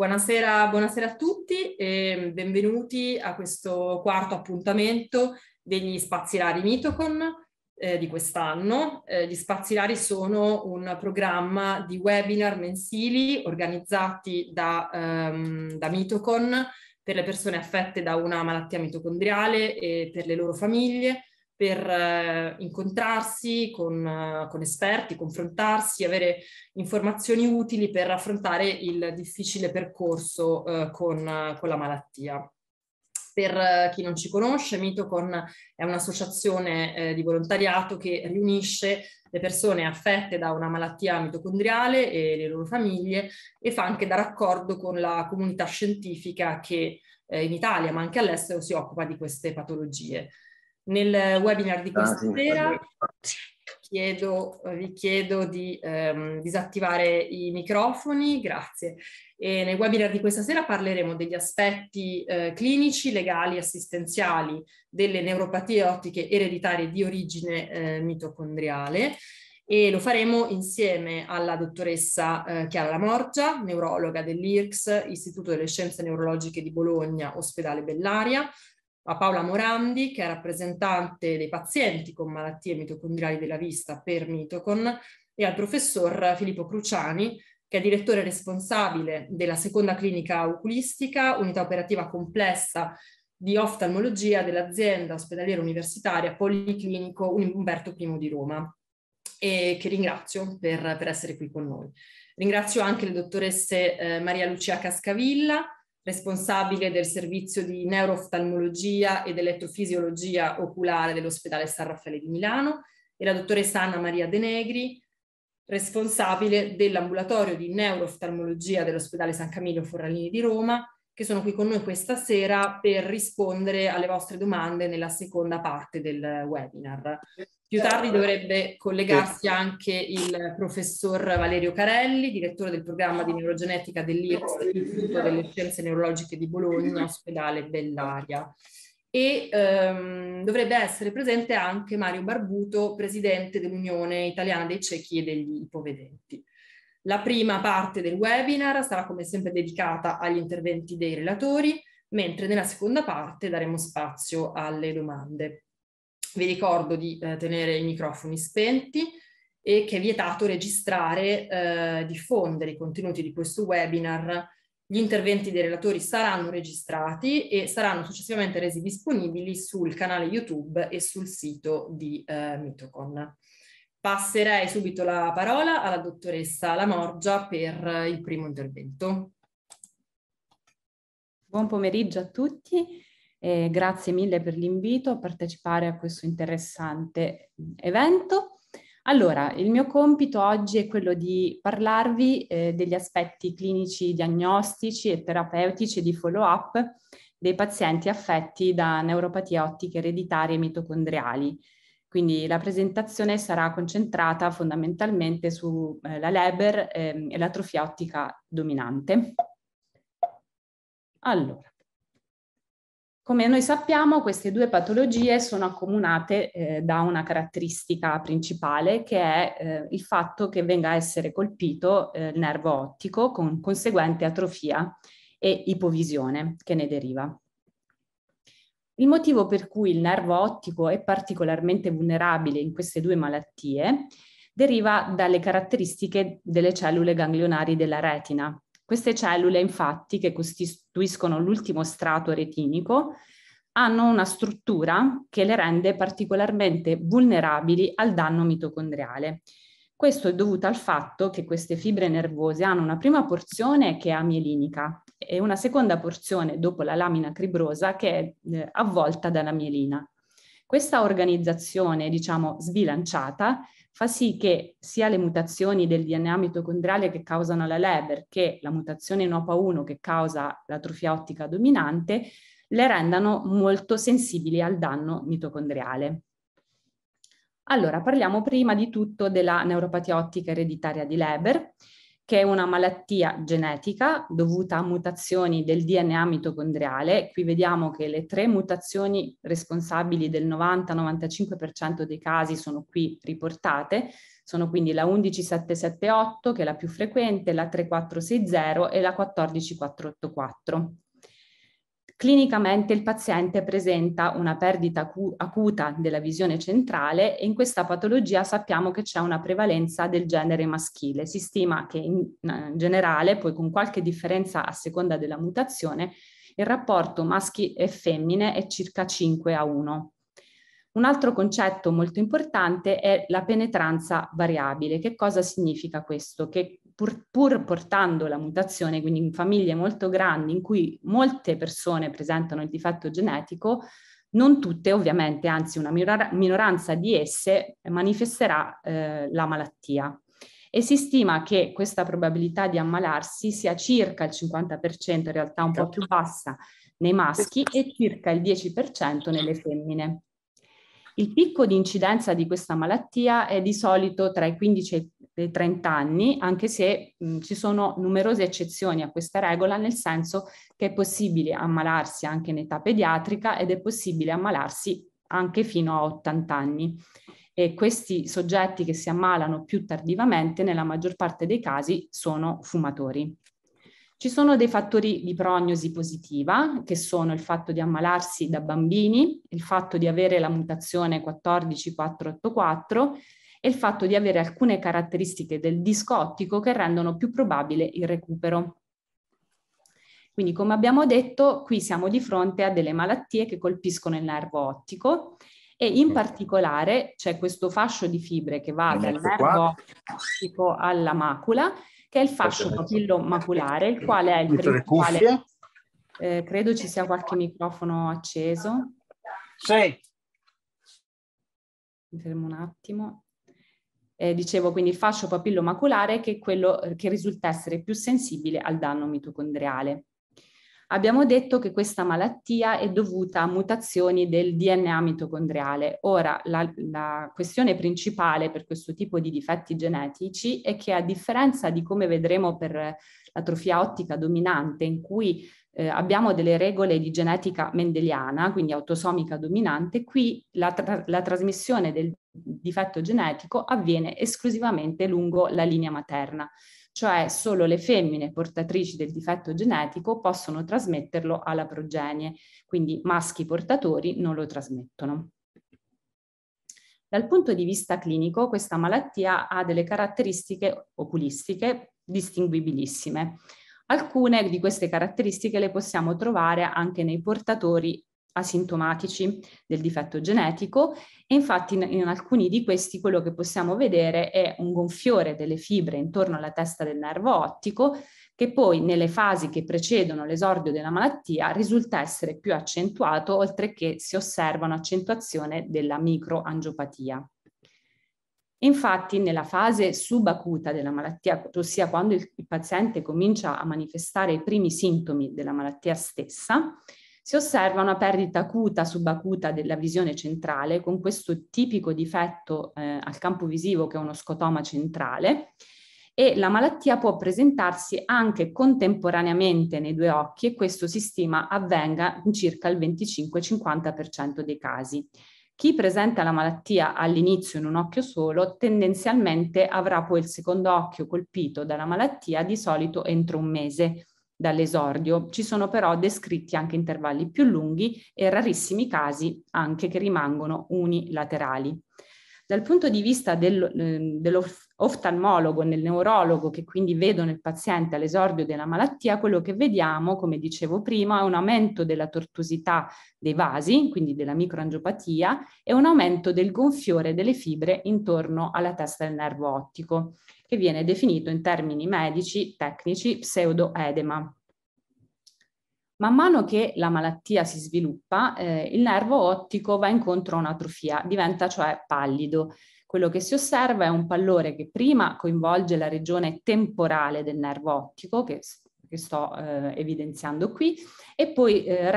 Buonasera, buonasera, a tutti e benvenuti a questo quarto appuntamento degli Spazi Rari Mitocon eh, di quest'anno. Eh, gli Spazi Rari sono un programma di webinar mensili organizzati da, ehm, da Mitocon per le persone affette da una malattia mitocondriale e per le loro famiglie per eh, incontrarsi con, eh, con, esperti, confrontarsi, avere informazioni utili per affrontare il difficile percorso eh, con, eh, con, la malattia. Per eh, chi non ci conosce, Mitocon è un'associazione di volontariato che riunisce le persone affette da una malattia mitocondriale e le loro famiglie e fa anche da raccordo con la comunità scientifica che in Italia ma anche all'estero si occupa di queste patologie. Nel webinar di ah, questa ah, sera chiedo, vi chiedo di ehm, disattivare i microfoni, grazie. E nel webinar di questa sera parleremo degli aspetti eh, clinici, legali, assistenziali delle neuropatie ottiche ereditarie di origine eh, mitocondriale e lo faremo insieme alla dottoressa eh, Chiara Lamorgia, neurologa dell'IRCS, Istituto delle Scienze Neurologiche di Bologna, Ospedale Bellaria, a Paola Morandi, che è rappresentante dei pazienti con malattie mitocondriali della vista per Mitocon, e al professor Filippo Cruciani, che è direttore responsabile della seconda clinica oculistica, unità operativa complessa di oftalmologia dell'azienda ospedaliera universitaria Policlinico Umberto I di Roma e che ringrazio per, per essere qui con noi. Ringrazio anche le dottoresse eh, Maria Lucia Cascavilla, responsabile del servizio di neurooftalmologia ed elettrofisiologia oculare dell'ospedale San Raffaele di Milano, e la dottoressa Anna Maria De Negri, responsabile dell'ambulatorio di neurooftalmologia dell'ospedale San Camillo Forralini di Roma che sono qui con noi questa sera per rispondere alle vostre domande nella seconda parte del webinar. Più tardi certo. dovrebbe collegarsi anche il professor Valerio Carelli, direttore del programma di neurogenetica dell'IRS, Istituto delle Scienze Neurologiche di Bologna, ospedale Bellaria e ehm, dovrebbe essere presente anche Mario Barbuto, presidente dell'Unione Italiana dei Ciechi e degli Ipovedenti. La prima parte del webinar sarà come sempre dedicata agli interventi dei relatori, mentre nella seconda parte daremo spazio alle domande. Vi ricordo di eh, tenere i microfoni spenti e che è vietato registrare eh, diffondere i contenuti di questo webinar. Gli interventi dei relatori saranno registrati e saranno successivamente resi disponibili sul canale YouTube e sul sito di eh, Mitocon. Passerei subito la parola alla dottoressa Lamorgia per eh, il primo intervento. Buon pomeriggio a tutti. Eh, grazie mille per l'invito a partecipare a questo interessante evento. Allora, il mio compito oggi è quello di parlarvi eh, degli aspetti clinici diagnostici e terapeutici di follow-up dei pazienti affetti da neuropatie ottiche ereditarie mitocondriali quindi la presentazione sarà concentrata fondamentalmente sulla eh, Leber eh, e l'atrofia ottica dominante. Allora, come noi sappiamo queste due patologie sono accomunate eh, da una caratteristica principale che è eh, il fatto che venga a essere colpito eh, il nervo ottico con conseguente atrofia e ipovisione che ne deriva. Il motivo per cui il nervo ottico è particolarmente vulnerabile in queste due malattie deriva dalle caratteristiche delle cellule ganglionari della retina. Queste cellule, infatti, che costituiscono l'ultimo strato retinico, hanno una struttura che le rende particolarmente vulnerabili al danno mitocondriale. Questo è dovuto al fatto che queste fibre nervose hanno una prima porzione che è amielinica e una seconda porzione dopo la lamina cribrosa che è eh, avvolta dalla mielina. Questa organizzazione, diciamo, sbilanciata fa sì che sia le mutazioni del DNA mitocondriale che causano la Leber che la mutazione in OPA1 che causa l'atrofia ottica dominante le rendano molto sensibili al danno mitocondriale. Allora, parliamo prima di tutto della neuropatia ottica ereditaria di Leber che è una malattia genetica dovuta a mutazioni del DNA mitocondriale. Qui vediamo che le tre mutazioni responsabili del 90-95% dei casi sono qui riportate, sono quindi la 11778 che è la più frequente, la 3460 e la 14484. Clinicamente il paziente presenta una perdita acuta della visione centrale e in questa patologia sappiamo che c'è una prevalenza del genere maschile. Si stima che in, in eh, generale, poi con qualche differenza a seconda della mutazione, il rapporto maschi e femmine è circa 5 a 1. Un altro concetto molto importante è la penetranza variabile. Che cosa significa questo? Che pur, pur portando la mutazione, quindi in famiglie molto grandi in cui molte persone presentano il difetto genetico, non tutte ovviamente, anzi una minoranza di esse manifesterà eh, la malattia. E si stima che questa probabilità di ammalarsi sia circa il 50%, in realtà un po' certo. più bassa nei maschi, e circa il 10% nelle femmine. Il picco di incidenza di questa malattia è di solito tra i 15 e i 30 anni, anche se mh, ci sono numerose eccezioni a questa regola, nel senso che è possibile ammalarsi anche in età pediatrica ed è possibile ammalarsi anche fino a 80 anni. E questi soggetti che si ammalano più tardivamente, nella maggior parte dei casi, sono fumatori. Ci sono dei fattori di prognosi positiva, che sono il fatto di ammalarsi da bambini, il fatto di avere la mutazione 14484 e il fatto di avere alcune caratteristiche del disco ottico che rendono più probabile il recupero. Quindi come abbiamo detto, qui siamo di fronte a delle malattie che colpiscono il nervo ottico e in particolare c'è questo fascio di fibre che va dal nervo ottico alla macula che è il fascio papillo maculare, il quale è il principale... Eh, credo ci sia qualche microfono acceso. Sì. Mi fermo un attimo. Eh, dicevo quindi il fascio papillo maculare che è quello eh, che risulta essere più sensibile al danno mitocondriale abbiamo detto che questa malattia è dovuta a mutazioni del DNA mitocondriale. Ora, la, la questione principale per questo tipo di difetti genetici è che a differenza di come vedremo per l'atrofia ottica dominante, in cui eh, abbiamo delle regole di genetica mendeliana, quindi autosomica dominante, qui la, tra- la, trasmissione del difetto genetico avviene esclusivamente lungo la linea materna cioè solo le femmine portatrici del difetto genetico possono trasmetterlo alla progenie, quindi maschi portatori non lo trasmettono. Dal punto di vista clinico questa malattia ha delle caratteristiche oculistiche distinguibilissime. Alcune di queste caratteristiche le possiamo trovare anche nei portatori asintomatici del difetto genetico e infatti in, in, alcuni di questi quello che possiamo vedere è un gonfiore delle fibre intorno alla testa del nervo ottico che poi nelle fasi che precedono l'esordio della malattia risulta essere più accentuato oltre che si osserva un'accentuazione della microangiopatia. Infatti nella fase subacuta della malattia, ossia quando il, il paziente comincia a manifestare i primi sintomi della malattia stessa, si osserva una perdita acuta subacuta della visione centrale con questo tipico difetto eh, al campo visivo che è uno scotoma centrale e la malattia può presentarsi anche contemporaneamente nei due occhi e questo si stima avvenga in circa il 25-50% dei casi. Chi presenta la malattia all'inizio in un occhio solo tendenzialmente avrà poi il secondo occhio colpito dalla malattia di solito entro un mese dall'esordio. Ci sono però descritti anche intervalli più lunghi e rarissimi casi anche che rimangono unilaterali. Dal punto di vista del, ehm, dell'oftalmologo, nel neurologo che quindi vedono il paziente all'esordio della malattia, quello che vediamo, come dicevo prima, è un aumento della tortuosità dei vasi, quindi della microangiopatia, e un aumento del gonfiore delle fibre intorno alla testa del nervo ottico che viene definito in termini medici, tecnici, pseudoedema. Man mano che la malattia si sviluppa, eh, il nervo ottico va incontro a un'atrofia, diventa cioè pallido. Quello che si osserva è un pallore che prima coinvolge la regione temporale del nervo ottico, che, che sto eh, evidenziando qui, e poi eh,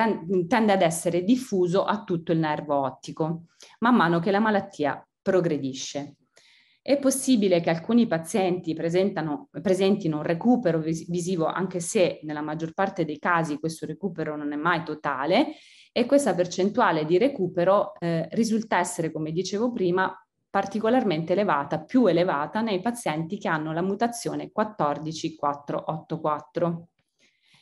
tende ad essere diffuso a tutto il nervo ottico, man mano che la malattia progredisce. È possibile che alcuni pazienti presentino un recupero visivo, anche se nella maggior parte dei casi questo recupero non è mai totale, e questa percentuale di recupero eh, risulta essere, come dicevo prima, particolarmente elevata, più elevata nei pazienti che hanno la mutazione 14484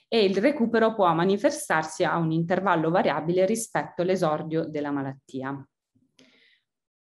e il recupero può manifestarsi a un intervallo variabile rispetto all'esordio della malattia.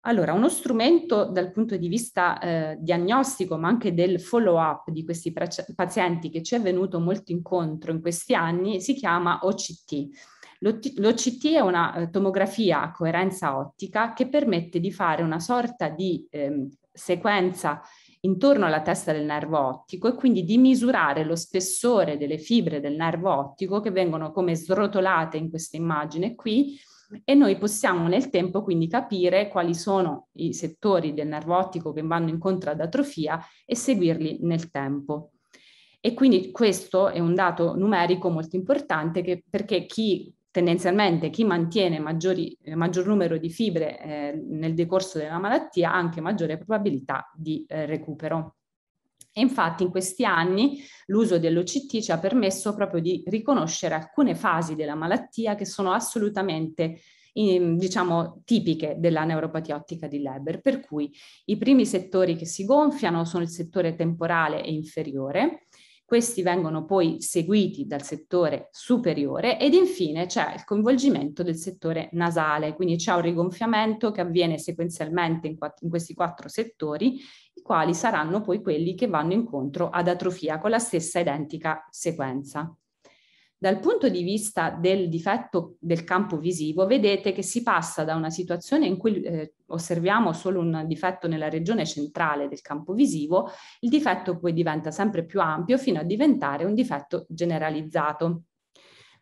Allora, uno strumento dal punto di vista eh, diagnostico, ma anche del follow-up di questi pazienti che ci è venuto molto incontro in questi anni, si chiama OCT. L'OCT è una eh, tomografia a coerenza ottica che permette di fare una sorta di eh, sequenza intorno alla testa del nervo ottico e quindi di misurare lo spessore delle fibre del nervo ottico che vengono come srotolate in questa immagine qui e noi possiamo nel tempo quindi capire quali sono i settori del nervo ottico che vanno incontro ad atrofia e seguirli nel tempo. E quindi questo è un dato numerico molto importante che, perché chi tendenzialmente chi mantiene maggiori, maggior numero di fibre eh, nel decorso della malattia ha anche maggiore probabilità di eh, recupero. E infatti in questi anni l'uso dell'OCT ci ha permesso proprio di riconoscere alcune fasi della malattia che sono assolutamente diciamo tipiche della neuropatia ottica di Leber, per cui i primi settori che si gonfiano sono il settore temporale e inferiore, questi vengono poi seguiti dal settore superiore ed infine c'è il coinvolgimento del settore nasale, quindi c'è un rigonfiamento che avviene sequenzialmente in, quatt- in questi quattro settori, i quali saranno poi quelli che vanno incontro ad atrofia con la stessa identica sequenza. Dal punto di vista del difetto del campo visivo, vedete che si passa da una situazione in cui eh, osserviamo solo un difetto nella regione centrale del campo visivo, il difetto poi diventa sempre più ampio fino a diventare un difetto generalizzato.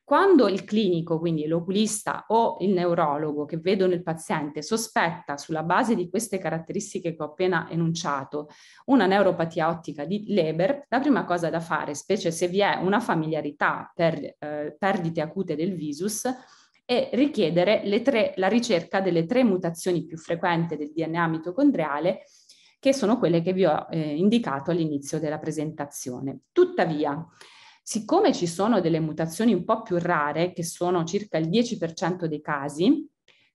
Quando il clinico, quindi l'oculista o il neurologo che vedono il paziente, sospetta sulla base di queste caratteristiche che ho appena enunciato una neuropatia ottica di Leber, la prima cosa da fare, specie se vi è una familiarità per eh, perdite acute del visus, è richiedere tre, la ricerca delle tre mutazioni più frequenti del DNA mitocondriale che sono quelle che vi ho eh, indicato all'inizio della presentazione. Tuttavia, Siccome ci sono delle mutazioni un po' più rare, che sono circa il 10% dei casi,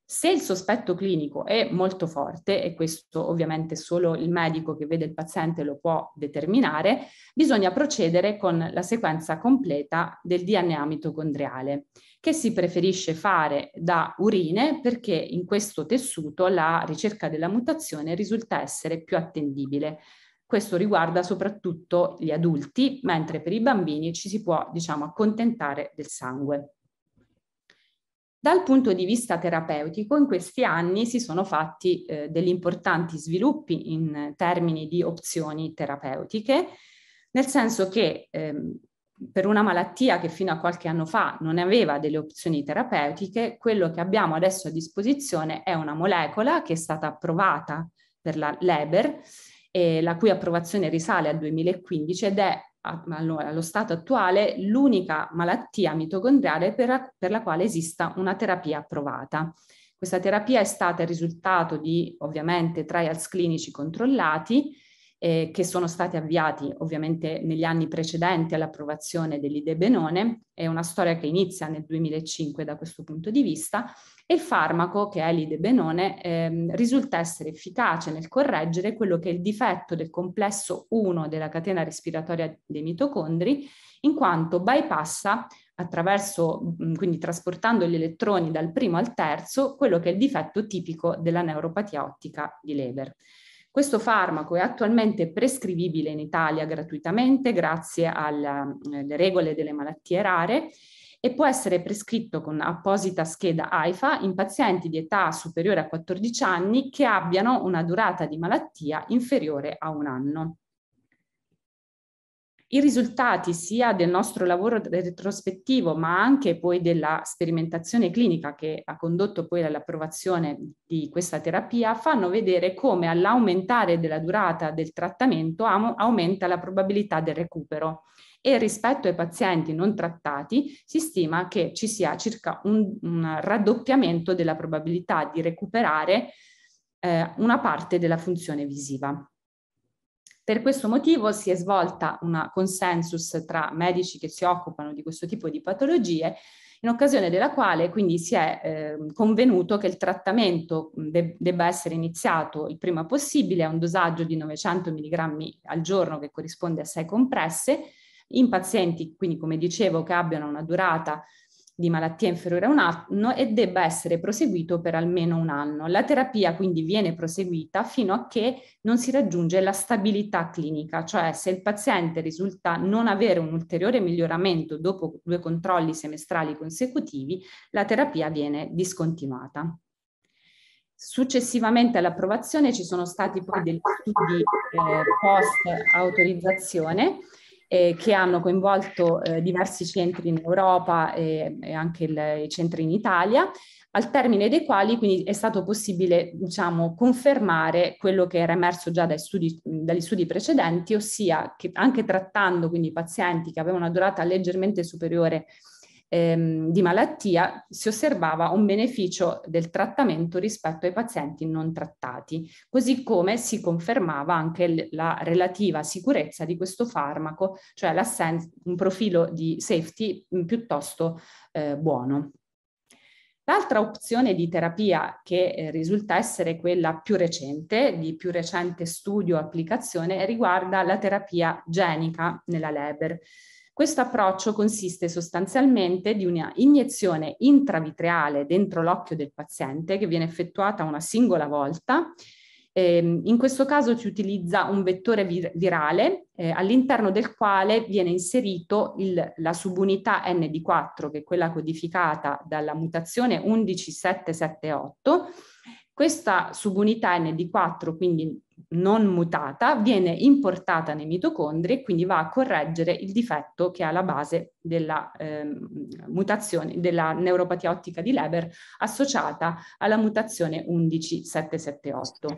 se il sospetto clinico è molto forte, e questo ovviamente solo il medico che vede il paziente lo può determinare, bisogna procedere con la sequenza completa del DNA mitocondriale, che si preferisce fare da urine perché in questo tessuto la ricerca della mutazione risulta essere più attendibile. Questo riguarda soprattutto gli adulti, mentre per i bambini ci si può, diciamo, accontentare del sangue. Dal punto di vista terapeutico, in questi anni si sono fatti eh, degli importanti sviluppi in termini di opzioni terapeutiche, nel senso che ehm, per una malattia che fino a qualche anno fa non aveva delle opzioni terapeutiche, quello che abbiamo adesso a disposizione è una molecola che è stata approvata per la Leber eh, la cui approvazione risale al 2015 ed è allora, allo stato attuale l'unica malattia mitocondriale per per la quale esista una terapia approvata. Questa terapia è stata il risultato di ovviamente trials clinici controllati eh, che sono stati avviati ovviamente negli anni precedenti all'approvazione dell'IDE Benone, è una storia che inizia nel 2005 da questo punto di vista, e il farmaco che è l'IDE Benone ehm, risulta essere efficace nel correggere quello che è il difetto del complesso 1 della catena respiratoria dei mitocondri, in quanto bypassa attraverso, mm, quindi trasportando gli elettroni dal primo al terzo, quello che è il difetto tipico della neuropatia ottica di Leber. Questo farmaco è attualmente prescrivibile in Italia gratuitamente grazie alla, alle eh, regole delle malattie rare e può essere prescritto con apposita scheda AIFA in pazienti di età superiore a 14 anni che abbiano una durata di malattia inferiore a un anno. I risultati sia del nostro lavoro retrospettivo, ma anche poi della sperimentazione clinica che ha condotto poi all'approvazione di questa terapia, fanno vedere come all'aumentare della durata del trattamento aumenta la probabilità del recupero e rispetto ai pazienti non trattati si stima che ci sia circa un, un raddoppiamento della probabilità di recuperare eh, una parte della funzione visiva. Per questo motivo si è svolta una consensus tra medici che si occupano di questo tipo di patologie in occasione della quale quindi si è eh, convenuto che il trattamento de- debba essere iniziato il prima possibile a un dosaggio di 900 mg al giorno che corrisponde a 6 compresse in pazienti, quindi come dicevo, che abbiano una durata di malattia inferiore a un anno e debba essere proseguito per almeno un anno. La terapia quindi viene proseguita fino a che non si raggiunge la stabilità clinica, cioè se il paziente risulta non avere un ulteriore miglioramento dopo due controlli semestrali consecutivi, la terapia viene discontinuata. Successivamente all'approvazione ci sono stati poi degli studi eh, post autorizzazione eh, che hanno coinvolto eh, diversi centri in Europa e, e anche il, i centri in Italia, al termine dei quali quindi è stato possibile diciamo, confermare quello che era emerso già studi, dagli studi precedenti, ossia che anche trattando quindi pazienti che avevano una durata leggermente superiore ehm, di malattia si osservava un beneficio del trattamento rispetto ai pazienti non trattati, così come si confermava anche la relativa sicurezza di questo farmaco, cioè un profilo di safety mm, piuttosto eh, buono. L'altra opzione di terapia che eh, risulta essere quella più recente, di più recente studio o applicazione, riguarda la terapia genica nella Leber. Questo approccio consiste sostanzialmente di una iniezione intravitreale dentro l'occhio del paziente che viene effettuata una singola volta. Ehm, in questo caso si utilizza un vettore vir- virale eh, all'interno del quale viene inserito il, la subunità ND4 che è quella codificata dalla mutazione 11778 questa subunità ND4, quindi non mutata viene importata nei mitocondri e quindi va a correggere il difetto che è alla base della eh, mutazione della neuropatia ottica di Leber associata alla mutazione 11778.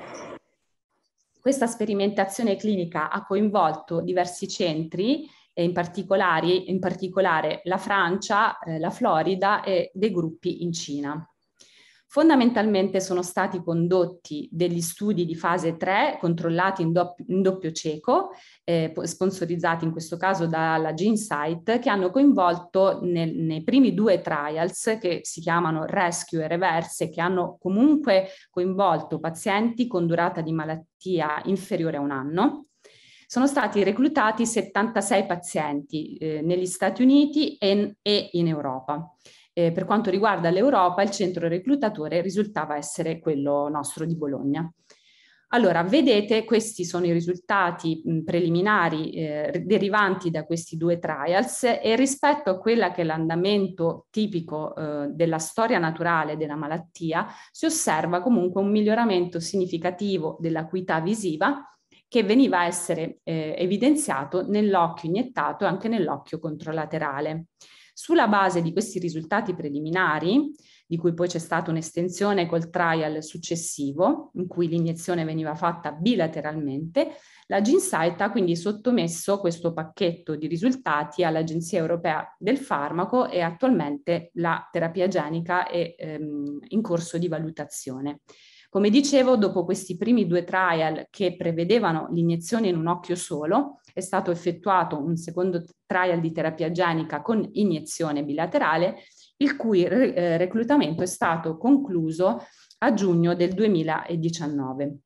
Questa sperimentazione clinica ha coinvolto diversi centri, in in particolare la Francia, eh, la Florida e dei gruppi in Cina. Fondamentalmente sono stati condotti degli studi di fase 3 controllati in, doppio, in doppio cieco, eh, sponsorizzati in questo caso dalla GeneSight, che hanno coinvolto nel, nei primi due trials che si chiamano Rescue e Reverse, che hanno comunque coinvolto pazienti con durata di malattia inferiore a un anno, sono stati reclutati 76 pazienti eh, negli Stati Uniti e, e in Europa. Eh, per quanto riguarda l'Europa, il centro reclutatore risultava essere quello nostro di Bologna. Allora, vedete, questi sono i risultati mh, preliminari eh, derivanti da questi due trials e rispetto a quella che è l'andamento tipico eh, della storia naturale della malattia, si osserva comunque un miglioramento significativo dell'acuità visiva che veniva a essere eh, evidenziato nell'occhio iniettato e anche nell'occhio controlaterale. Sulla base di questi risultati preliminari, di cui poi c'è stata un'estensione col trial successivo, in cui l'iniezione veniva fatta bilateralmente, la Ginsight ha quindi sottomesso questo pacchetto di risultati all'Agenzia Europea del Farmaco e attualmente la terapia genica è ehm, in corso di valutazione. Come dicevo, dopo questi primi due trial che prevedevano l'iniezione in un occhio solo, è stato effettuato un secondo trial di terapia genica con iniezione bilaterale, il cui eh, reclutamento è stato concluso a giugno del 2019.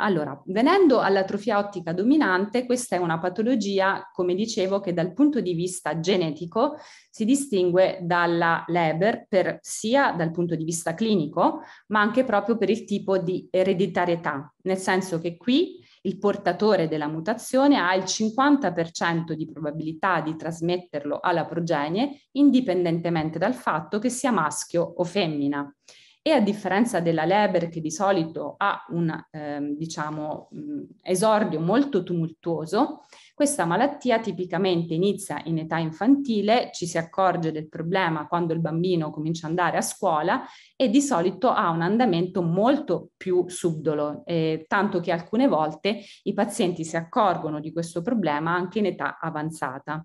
Allora, venendo all'atrofia ottica dominante, questa è una patologia, come dicevo, che dal punto di vista genetico si distingue dalla Leber per, sia dal punto di vista clinico, ma anche proprio per il tipo di ereditarietà, nel senso che qui il portatore della mutazione ha il 50% di probabilità di trasmetterlo alla progenie indipendentemente dal fatto che sia maschio o femmina e a differenza della Leber che di solito ha un eh, diciamo, mm, esordio molto tumultuoso, questa malattia tipicamente inizia in età infantile, ci si accorge del problema quando il bambino comincia ad andare a scuola e di solito ha un andamento molto più subdolo, eh, tanto che alcune volte i pazienti si accorgono di questo problema anche in età avanzata.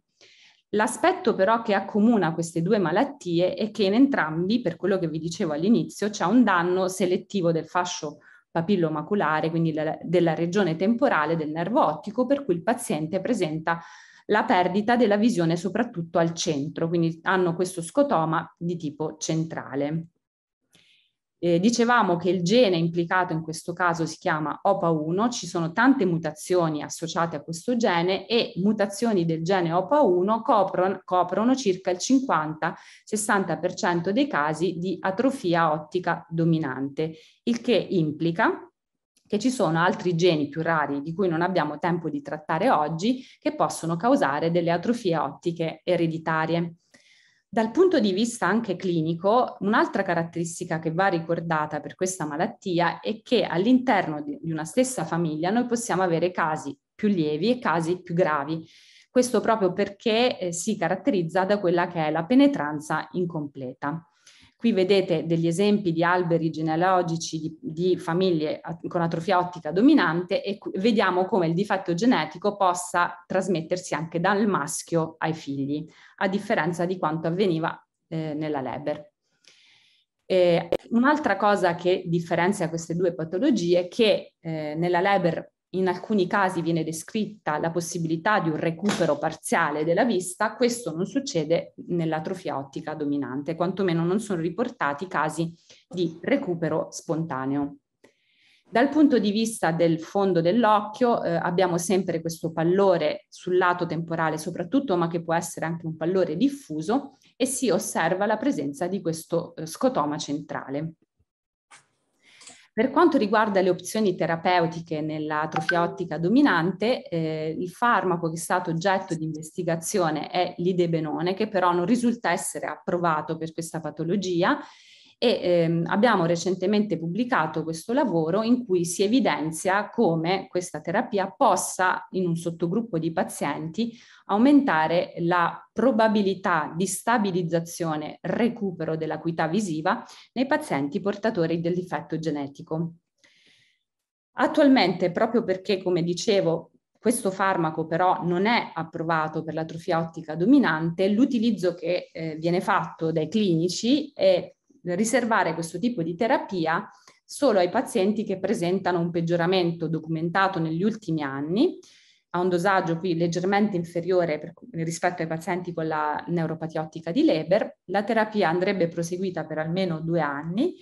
L'aspetto però che accomuna queste due malattie è che in entrambi, per quello che vi dicevo all'inizio, c'è un danno selettivo del fascio papillomaculare, quindi la, della regione temporale del nervo ottico, per cui il paziente presenta la perdita della visione soprattutto al centro, quindi hanno questo scotoma di tipo centrale. Eh, dicevamo che il gene implicato in questo caso si chiama OPA1, ci sono tante mutazioni associate a questo gene e mutazioni del gene OPA1 coprono, coprono circa il 50-60% dei casi di atrofia ottica dominante, il che implica che ci sono altri geni più rari di cui non abbiamo tempo di trattare oggi che possono causare delle atrofie ottiche ereditarie. Dal punto di vista anche clinico, un'altra caratteristica che va ricordata per questa malattia è che all'interno di una stessa famiglia noi possiamo avere casi più lievi e casi più gravi. Questo proprio perché eh, si caratterizza da quella che è la penetranza incompleta. Qui vedete degli esempi di alberi genealogici di, di famiglie con atrofia ottica dominante e vediamo come il difetto genetico possa trasmettersi anche dal maschio ai figli, a differenza di quanto avveniva eh, nella Leber. un'altra cosa che differenzia queste due patologie è che eh, nella Leber in alcuni casi viene descritta la possibilità di un recupero parziale della vista, questo non succede nell'atrofia ottica dominante, quantomeno non sono riportati casi di recupero spontaneo. Dal punto di vista del fondo dell'occhio eh, abbiamo sempre questo pallore sul lato temporale soprattutto, ma che può essere anche un pallore diffuso e si osserva la presenza di questo eh, scotoma centrale. Per quanto riguarda le opzioni terapeutiche nell'atrofia ottica dominante, eh, il farmaco che è stato oggetto di investigazione è l'idebenone, che però non risulta essere approvato per questa patologia e ehm, abbiamo recentemente pubblicato questo lavoro in cui si evidenzia come questa terapia possa in un sottogruppo di pazienti aumentare la probabilità di stabilizzazione recupero dell'acuità visiva nei pazienti portatori del difetto genetico. Attualmente, proprio perché, come dicevo, questo farmaco però non è approvato per l'atrofia ottica dominante, l'utilizzo che eh, viene fatto dai clinici è riservare questo tipo di terapia solo ai pazienti che presentano un peggioramento documentato negli ultimi anni, a un dosaggio qui leggermente inferiore per, rispetto ai pazienti con la neuropatia ottica di Leber, la terapia andrebbe proseguita per almeno due anni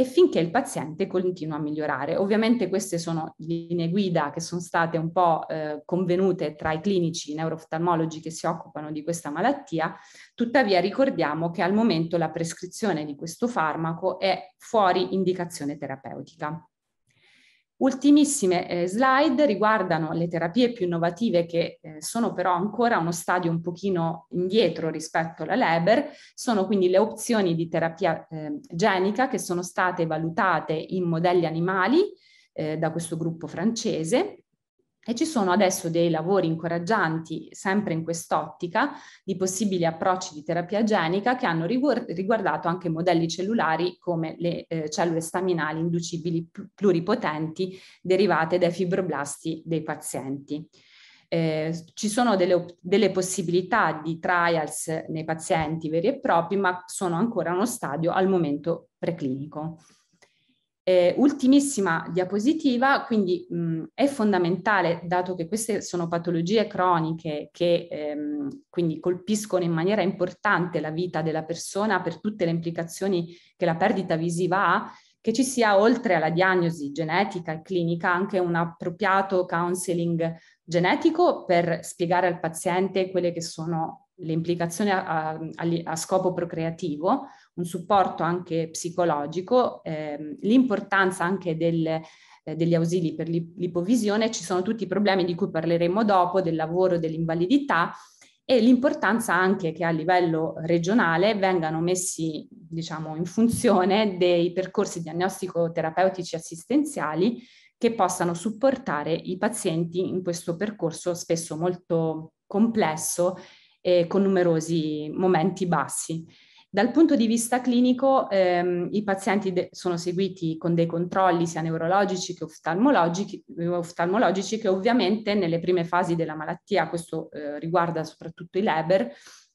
e finché il paziente continua a migliorare. Ovviamente queste sono linee guida che sono state un po' eh, convenute tra i clinici neurooftalmologi che si occupano di questa malattia, tuttavia ricordiamo che al momento la prescrizione di questo farmaco è fuori indicazione terapeutica. Ultimissime eh, slide riguardano le terapie più innovative che eh, sono però ancora a uno stadio un pochino indietro rispetto alla Leber, sono quindi le opzioni di terapia eh, genica che sono state valutate in modelli animali eh, da questo gruppo francese e ci sono adesso dei lavori incoraggianti, sempre in quest'ottica, di possibili approcci di terapia genica che hanno riguardato anche modelli cellulari come le eh, cellule staminali inducibili pluripotenti derivate dai fibroblasti dei pazienti. Eh, ci sono delle, delle, possibilità di trials nei pazienti veri e propri, ma sono ancora a uno stadio al momento preclinico. Eh, ultimissima diapositiva, quindi mh, è fondamentale, dato che queste sono patologie croniche che ehm, quindi colpiscono in maniera importante la vita della persona per tutte le implicazioni che la perdita visiva ha, che ci sia oltre alla diagnosi genetica e clinica anche un appropriato counseling genetico per spiegare al paziente quelle che sono le implicazioni a, a, a scopo procreativo, un supporto anche psicologico, ehm, l'importanza anche del, eh, degli ausili per l'ipovisione, ci sono tutti i problemi di cui parleremo dopo, del lavoro, dell'invalidità e l'importanza anche che a livello regionale vengano messi diciamo, in funzione dei percorsi diagnostico-terapeutici assistenziali che possano supportare i pazienti in questo percorso spesso molto complesso e con numerosi momenti bassi. Dal punto di vista clinico ehm, i pazienti de- sono seguiti con dei controlli sia neurologici che oftalmologici, eh, oftalmologici che ovviamente nelle prime fasi della malattia, questo eh, riguarda soprattutto i Leber,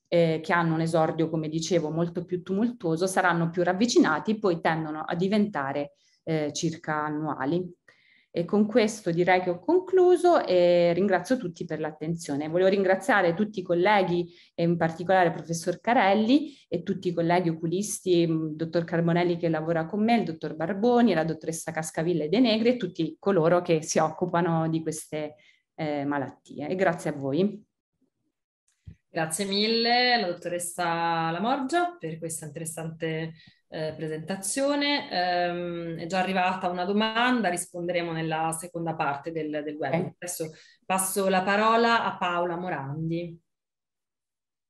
eh, che hanno un esordio, come dicevo, molto più tumultuoso, saranno più ravvicinati, poi tendono a diventare eh, circa annuali. E con questo direi che ho concluso e ringrazio tutti per l'attenzione. Volevo ringraziare tutti i colleghi, e in particolare il professor Carelli e tutti i colleghi oculisti, il dottor Carbonelli che lavora con me, il dottor Barboni, la dottoressa Cascaville De Negri e tutti coloro che si occupano di queste eh, malattie. E grazie a voi. Grazie mille alla dottoressa Lamorgia per questa interessante eh, presentazione. Ehm, è già arrivata una domanda, risponderemo nella seconda parte del, del web. Adesso passo la parola a Paola Morandi.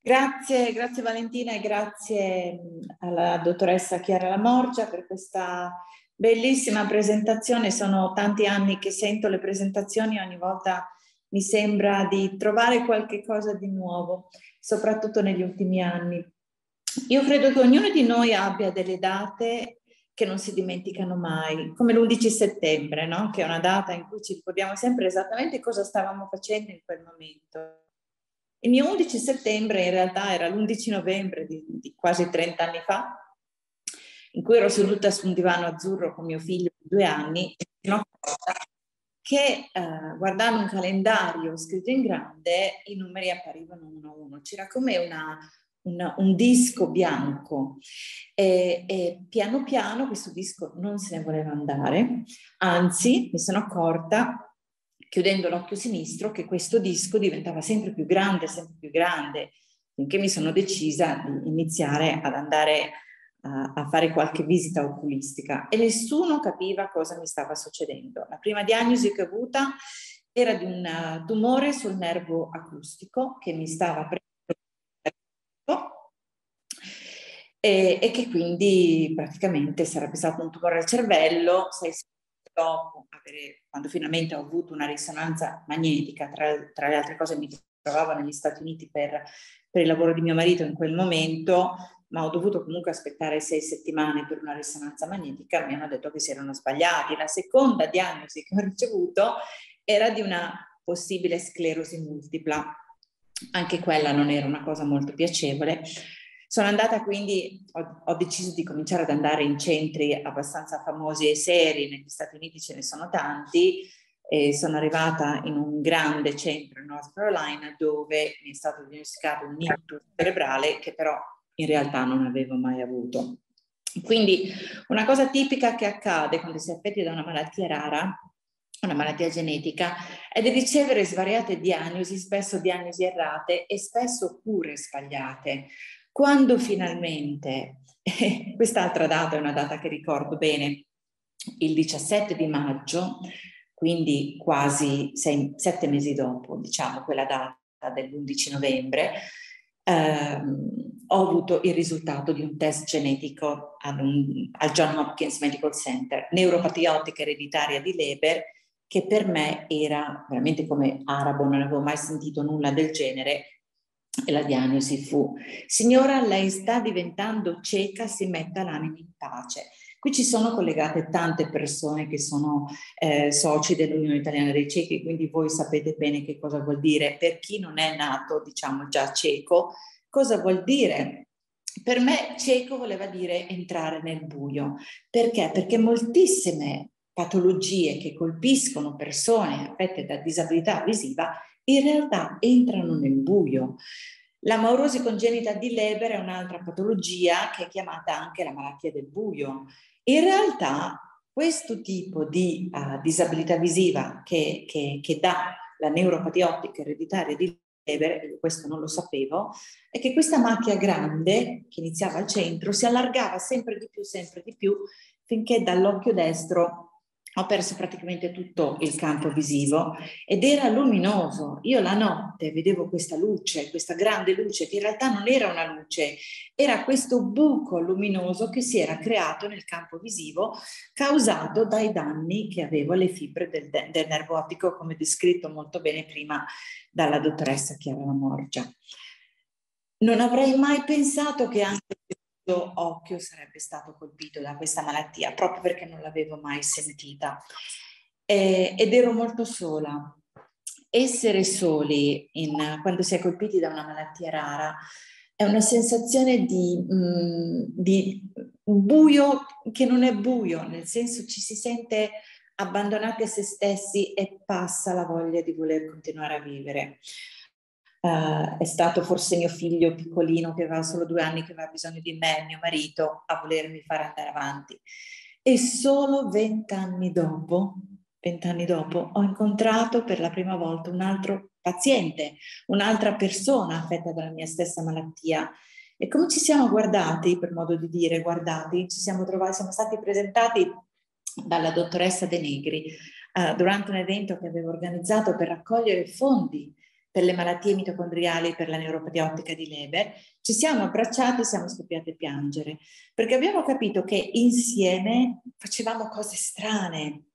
Grazie, grazie Valentina e grazie alla dottoressa Chiara Lamorgia per questa bellissima presentazione. Sono tanti anni che sento le presentazioni, ogni volta mi sembra di trovare qualche cosa di nuovo, soprattutto negli ultimi anni. Io credo che ognuno di noi abbia delle date che non si dimenticano mai, come l'11 settembre, no? che è una data in cui ci ricordiamo sempre esattamente cosa stavamo facendo in quel momento. Il mio 11 settembre in realtà era l'11 novembre di, di quasi 30 anni fa, in cui ero seduta su un divano azzurro con mio figlio di due anni e che eh, guardando un calendario scritto in grande i numeri apparivano uno a uno. C'era come una, una, un disco bianco e, e, piano piano questo disco non se ne voleva andare, anzi mi sono accorta chiudendo l'occhio sinistro che questo disco diventava sempre più grande, sempre più grande, finché mi sono decisa di iniziare ad andare a, fare qualche visita oculistica e nessuno capiva cosa mi stava succedendo. La prima diagnosi che ho avuta era di un eh, tumore sul nervo acustico che mi stava prendendo e, e che quindi praticamente sarebbe stato un tumore al cervello, sei dopo avere, quando finalmente ho avuto una risonanza magnetica, tra, tra, le altre cose mi trovavo negli Stati Uniti per, per, il lavoro di mio marito in quel momento, ma ho dovuto comunque aspettare sei settimane per una risonanza magnetica, mi hanno detto che si erano sbagliati. La seconda diagnosi che ho ricevuto era di una possibile sclerosi multipla, anche quella non era una cosa molto piacevole. Sono andata quindi, ho, ho, deciso di cominciare ad andare in centri abbastanza famosi e seri, negli Stati Uniti ce ne sono tanti, e sono arrivata in un grande centro in North Carolina dove mi è stato diagnosticato un ictus cerebrale che però in realtà non avevo mai avuto. Quindi una cosa tipica che accade quando si è affetti da una malattia rara, una malattia genetica, è di ricevere svariate diagnosi, spesso diagnosi errate e spesso cure sbagliate. Quando finalmente, quest'altra data è una data che ricordo bene, il 17 di maggio, quindi quasi sei, sette mesi dopo, diciamo, quella data dell'11 novembre, ehm, ho avuto il risultato di un test genetico un, al John Hopkins Medical Center, neuropatiotica ereditaria di Leber, che per me era veramente come arabo, non avevo mai sentito nulla del genere, e la diagnosi fu, signora, lei sta diventando cieca, si metta l'anima in pace. Qui ci sono collegate tante persone che sono eh, soci dell'Unione Italiana dei Ciechi, quindi voi sapete bene che cosa vuol dire. Per chi non è nato, diciamo già cieco, cosa vuol dire? Per me cieco voleva dire entrare nel buio. Perché? Perché moltissime patologie che colpiscono persone affette da disabilità visiva in realtà entrano nel buio. La L'amaurosi congenita di Leber è un'altra patologia che è chiamata anche la malattia del buio. In realtà questo tipo di uh, disabilità visiva che, che, che dà la neuropatia ottica ereditaria di Leber, questo non lo sapevo, è che questa macchia grande che iniziava al centro si allargava sempre di più, sempre di più, finché dall'occhio destro ho perso praticamente tutto il campo visivo ed era luminoso. Io la notte vedevo questa luce, questa grande luce, che in realtà non era una luce, era questo buco luminoso che si era creato nel campo visivo causato dai danni che avevo alle fibre del, del nervo ottico, come descritto molto bene prima dalla dottoressa Chiara Morgia. Non avrei mai pensato che anche mio occhio sarebbe stato colpito da questa malattia, proprio perché non l'avevo mai sentita. Eh, ed ero molto sola. Essere soli in, quando si è colpiti da una malattia rara è una sensazione di, mh, mm, di buio che non è buio, nel senso ci si sente abbandonati a se stessi e passa la voglia di voler continuare a vivere. Uh, è stato forse mio figlio piccolino che aveva solo due anni, che aveva bisogno di me, mio marito, a volermi fare andare avanti. E solo vent'anni dopo, vent'anni dopo, ho incontrato per la prima volta un altro paziente, un'altra persona affetta dalla mia stessa malattia. E come ci siamo guardati, per modo di dire, guardati, ci siamo trovati, siamo stati presentati dalla dottoressa De Negri uh, durante un evento che avevo organizzato per raccogliere fondi per le malattie mitocondriali e per la neuropatia ottica di Leber, ci siamo abbracciati e siamo scoppiate a piangere, perché abbiamo capito che insieme facevamo cose strane,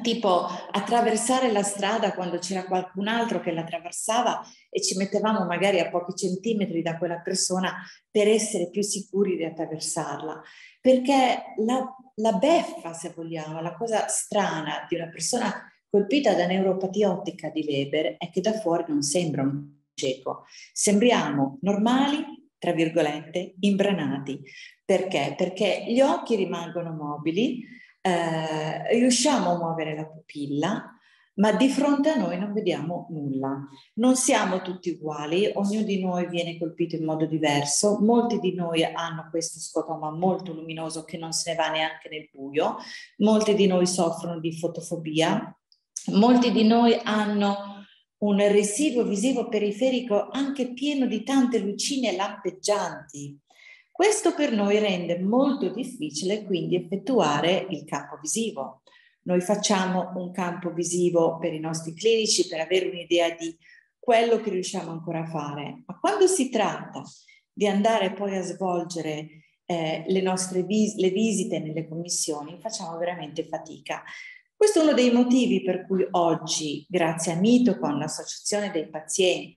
tipo attraversare la strada quando c'era qualcun altro che la attraversava e ci mettevamo magari a pochi centimetri da quella persona per essere più sicuri di attraversarla, perché la, la beffa, se vogliamo, la cosa strana di una persona colpita da neuropatia ottica di Weber è che da fuori non sembra un cieco, sembriamo normali, tra virgolette, imbranati. Perché? Perché gli occhi rimangono mobili, eh, riusciamo a muovere la pupilla, ma di fronte a noi non vediamo nulla. Non siamo tutti uguali, ognuno di noi viene colpito in modo diverso, molti di noi hanno questo scotoma molto luminoso che non se ne va neanche nel buio, molti di noi soffrono di fotofobia, Molti di noi hanno un residuo visivo periferico anche pieno di tante lucine lampeggianti. Questo per noi rende molto difficile quindi effettuare il campo visivo. Noi facciamo un campo visivo per i nostri clinici per avere un'idea di quello che riusciamo ancora a fare, ma quando si tratta di andare poi a svolgere eh, le nostre vis- le visite nelle commissioni, facciamo veramente fatica. Questo è uno dei motivi per cui oggi, grazie a Mito con l'associazione dei pazienti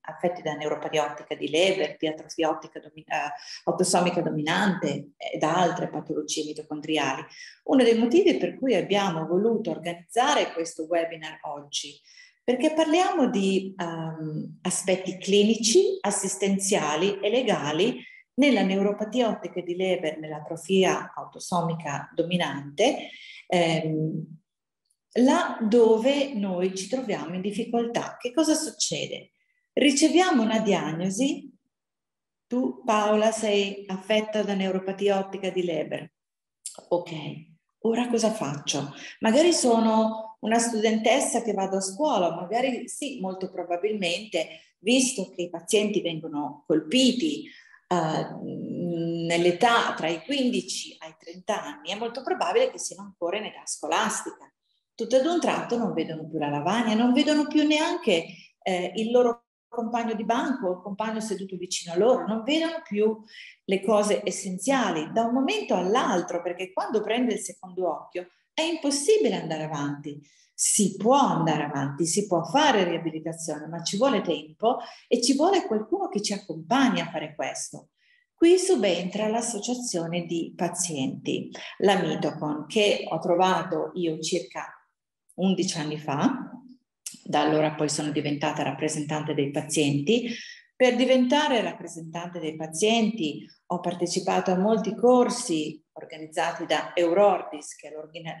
affetti da neuropatia ottica di Leber, di atrofia ottica domi- eh, autosomica dominante e da altre patologie mitocondriali. Uno dei motivi per cui abbiamo voluto organizzare questo webinar oggi, perché parliamo di um, aspetti clinici, assistenziali e legali nella neuropatia ottica di Leber, nell'atrofia autosomica dominante ehm, là dove noi ci troviamo in difficoltà. Che cosa succede? Riceviamo una diagnosi, tu Paola sei affetta da neuropatia ottica di Leber, ok, ora cosa faccio? Magari sono una studentessa che vado a scuola, magari sì, molto probabilmente, visto che i pazienti vengono colpiti Ehm, nell'età tra i 15 ai 30 anni è molto probabile che siano ancora in età scolastica. Tutto ad un tratto non vedono più la lavagna, non vedono più neanche eh, il loro compagno di banco o il compagno seduto vicino a loro, non vedono più le cose essenziali da un momento all'altro, perché quando prende il secondo occhio è impossibile andare avanti. Si può andare avanti, si può fare riabilitazione, ma ci vuole tempo e ci vuole qualcuno che ci accompagni a fare questo. Qui subentra l'associazione di pazienti, la Mitocon, che ho trovato io circa 11 anni fa, da allora poi sono diventata rappresentante dei pazienti. Per diventare rappresentante dei pazienti ho partecipato a molti corsi organizzati da Eurordis, che è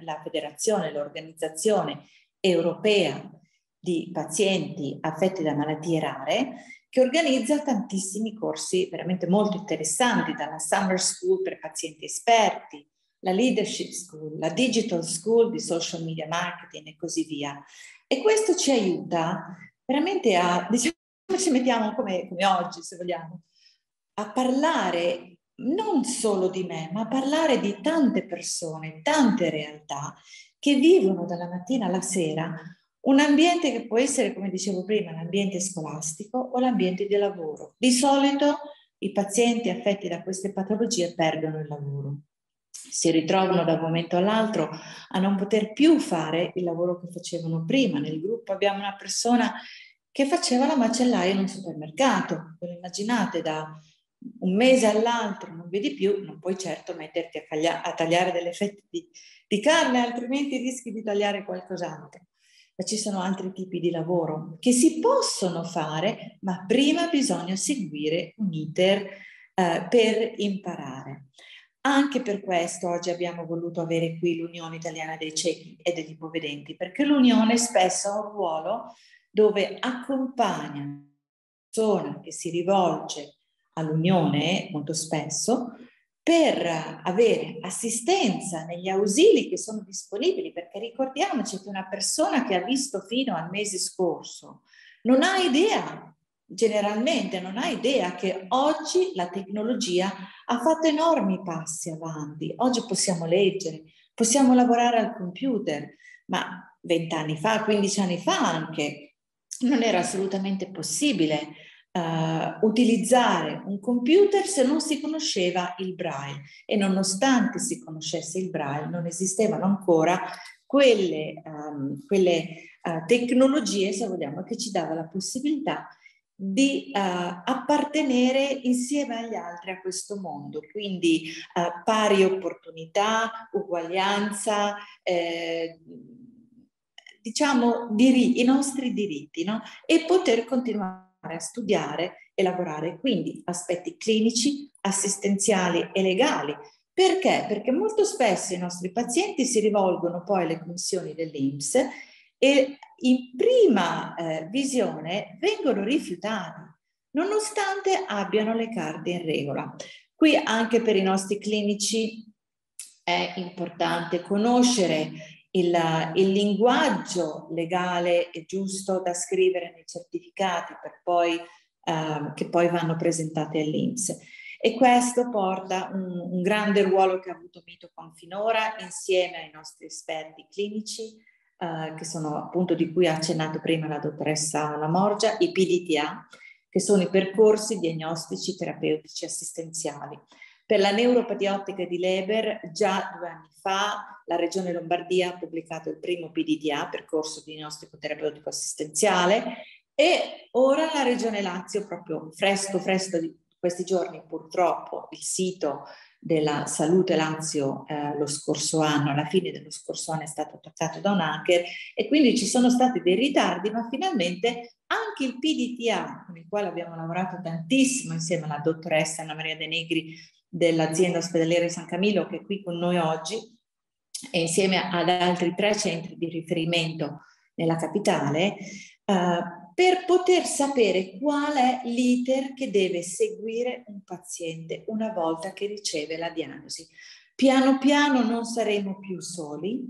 la federazione, l'organizzazione europea di pazienti affetti da malattie rare, che organizza tantissimi corsi veramente molto interessanti, dalla Summer School per pazienti esperti, la Leadership School, la Digital School di Social Media Marketing e così via. E questo ci aiuta veramente a, diciamo, ci mettiamo come, come oggi, se vogliamo, a parlare non solo di me, ma parlare di tante persone, tante realtà che vivono dalla mattina alla sera un ambiente che può essere, come dicevo prima, l'ambiente scolastico o l'ambiente di lavoro. Di solito i pazienti affetti da queste patologie perdono il lavoro, si ritrovano da un momento all'altro a non poter più fare il lavoro che facevano prima. Nel gruppo abbiamo una persona che faceva la macellaia in un supermercato, ve lo immaginate da un mese all'altro non vedi più, non puoi certo metterti a, caglia- a tagliare delle fette di, di carne, altrimenti rischi di tagliare qualcos'altro. Ma ci sono altri tipi di lavoro che si possono fare, ma prima bisogna seguire un iter eh, per imparare. Anche per questo oggi abbiamo voluto avere qui l'Unione Italiana dei Ciechi e degli Ipovedenti, perché l'Unione spesso ha un ruolo dove accompagna una persona che si rivolge all'unione molto spesso per avere assistenza negli ausili che sono disponibili, perché ricordiamoci che una persona che ha visto fino al mese scorso non ha idea, generalmente non ha idea che oggi la tecnologia ha fatto enormi passi avanti, oggi possiamo leggere, possiamo lavorare al computer, ma vent'anni fa, 15 anni fa anche, non era assolutamente possibile uh, utilizzare un computer se non si conosceva il braille e nonostante si conoscesse il braille non esistevano ancora quelle, um, quelle uh, tecnologie, se vogliamo, che ci dava la possibilità di uh, appartenere insieme agli altri a questo mondo, quindi uh, pari opportunità, uguaglianza, eh, diciamo diri- i nostri diritti no? e poter continuare a studiare e lavorare. Quindi aspetti clinici, assistenziali e legali. Perché? Perché molto spesso i nostri pazienti si rivolgono poi alle commissioni dell'INPS e in prima eh, visione vengono rifiutati, nonostante abbiano le carte in regola. Qui anche per i nostri clinici è importante conoscere il, il, linguaggio legale e giusto da scrivere nei certificati poi, eh, che poi vanno presentati all'INPS. E questo porta un, un grande ruolo che ha avuto Mitocom finora insieme ai nostri esperti clinici, eh, che sono appunto di cui ha accennato prima la dottoressa Lamorgia, i PDTA, che sono i percorsi diagnostici terapeutici assistenziali. Per la neuropatia ottica di Leber, già due anni fa la Regione Lombardia ha pubblicato il primo PDTA, percorso diagnostico terapeutico assistenziale, e ora la Regione Lazio, proprio fresco, fresco di questi giorni, purtroppo il sito della Salute Lazio eh, lo scorso anno, alla fine dello scorso anno è stato attaccato da un hacker e quindi ci sono stati dei ritardi, ma finalmente anche il PDTA, con il quale abbiamo lavorato tantissimo insieme alla dottoressa Anna Maria De Negri, dell'azienda ospedaliera San Camillo che è qui con noi oggi e insieme ad altri tre centri di riferimento nella capitale eh, per poter sapere qual è l'iter che deve seguire un paziente una volta che riceve la diagnosi. Piano piano non saremo più soli,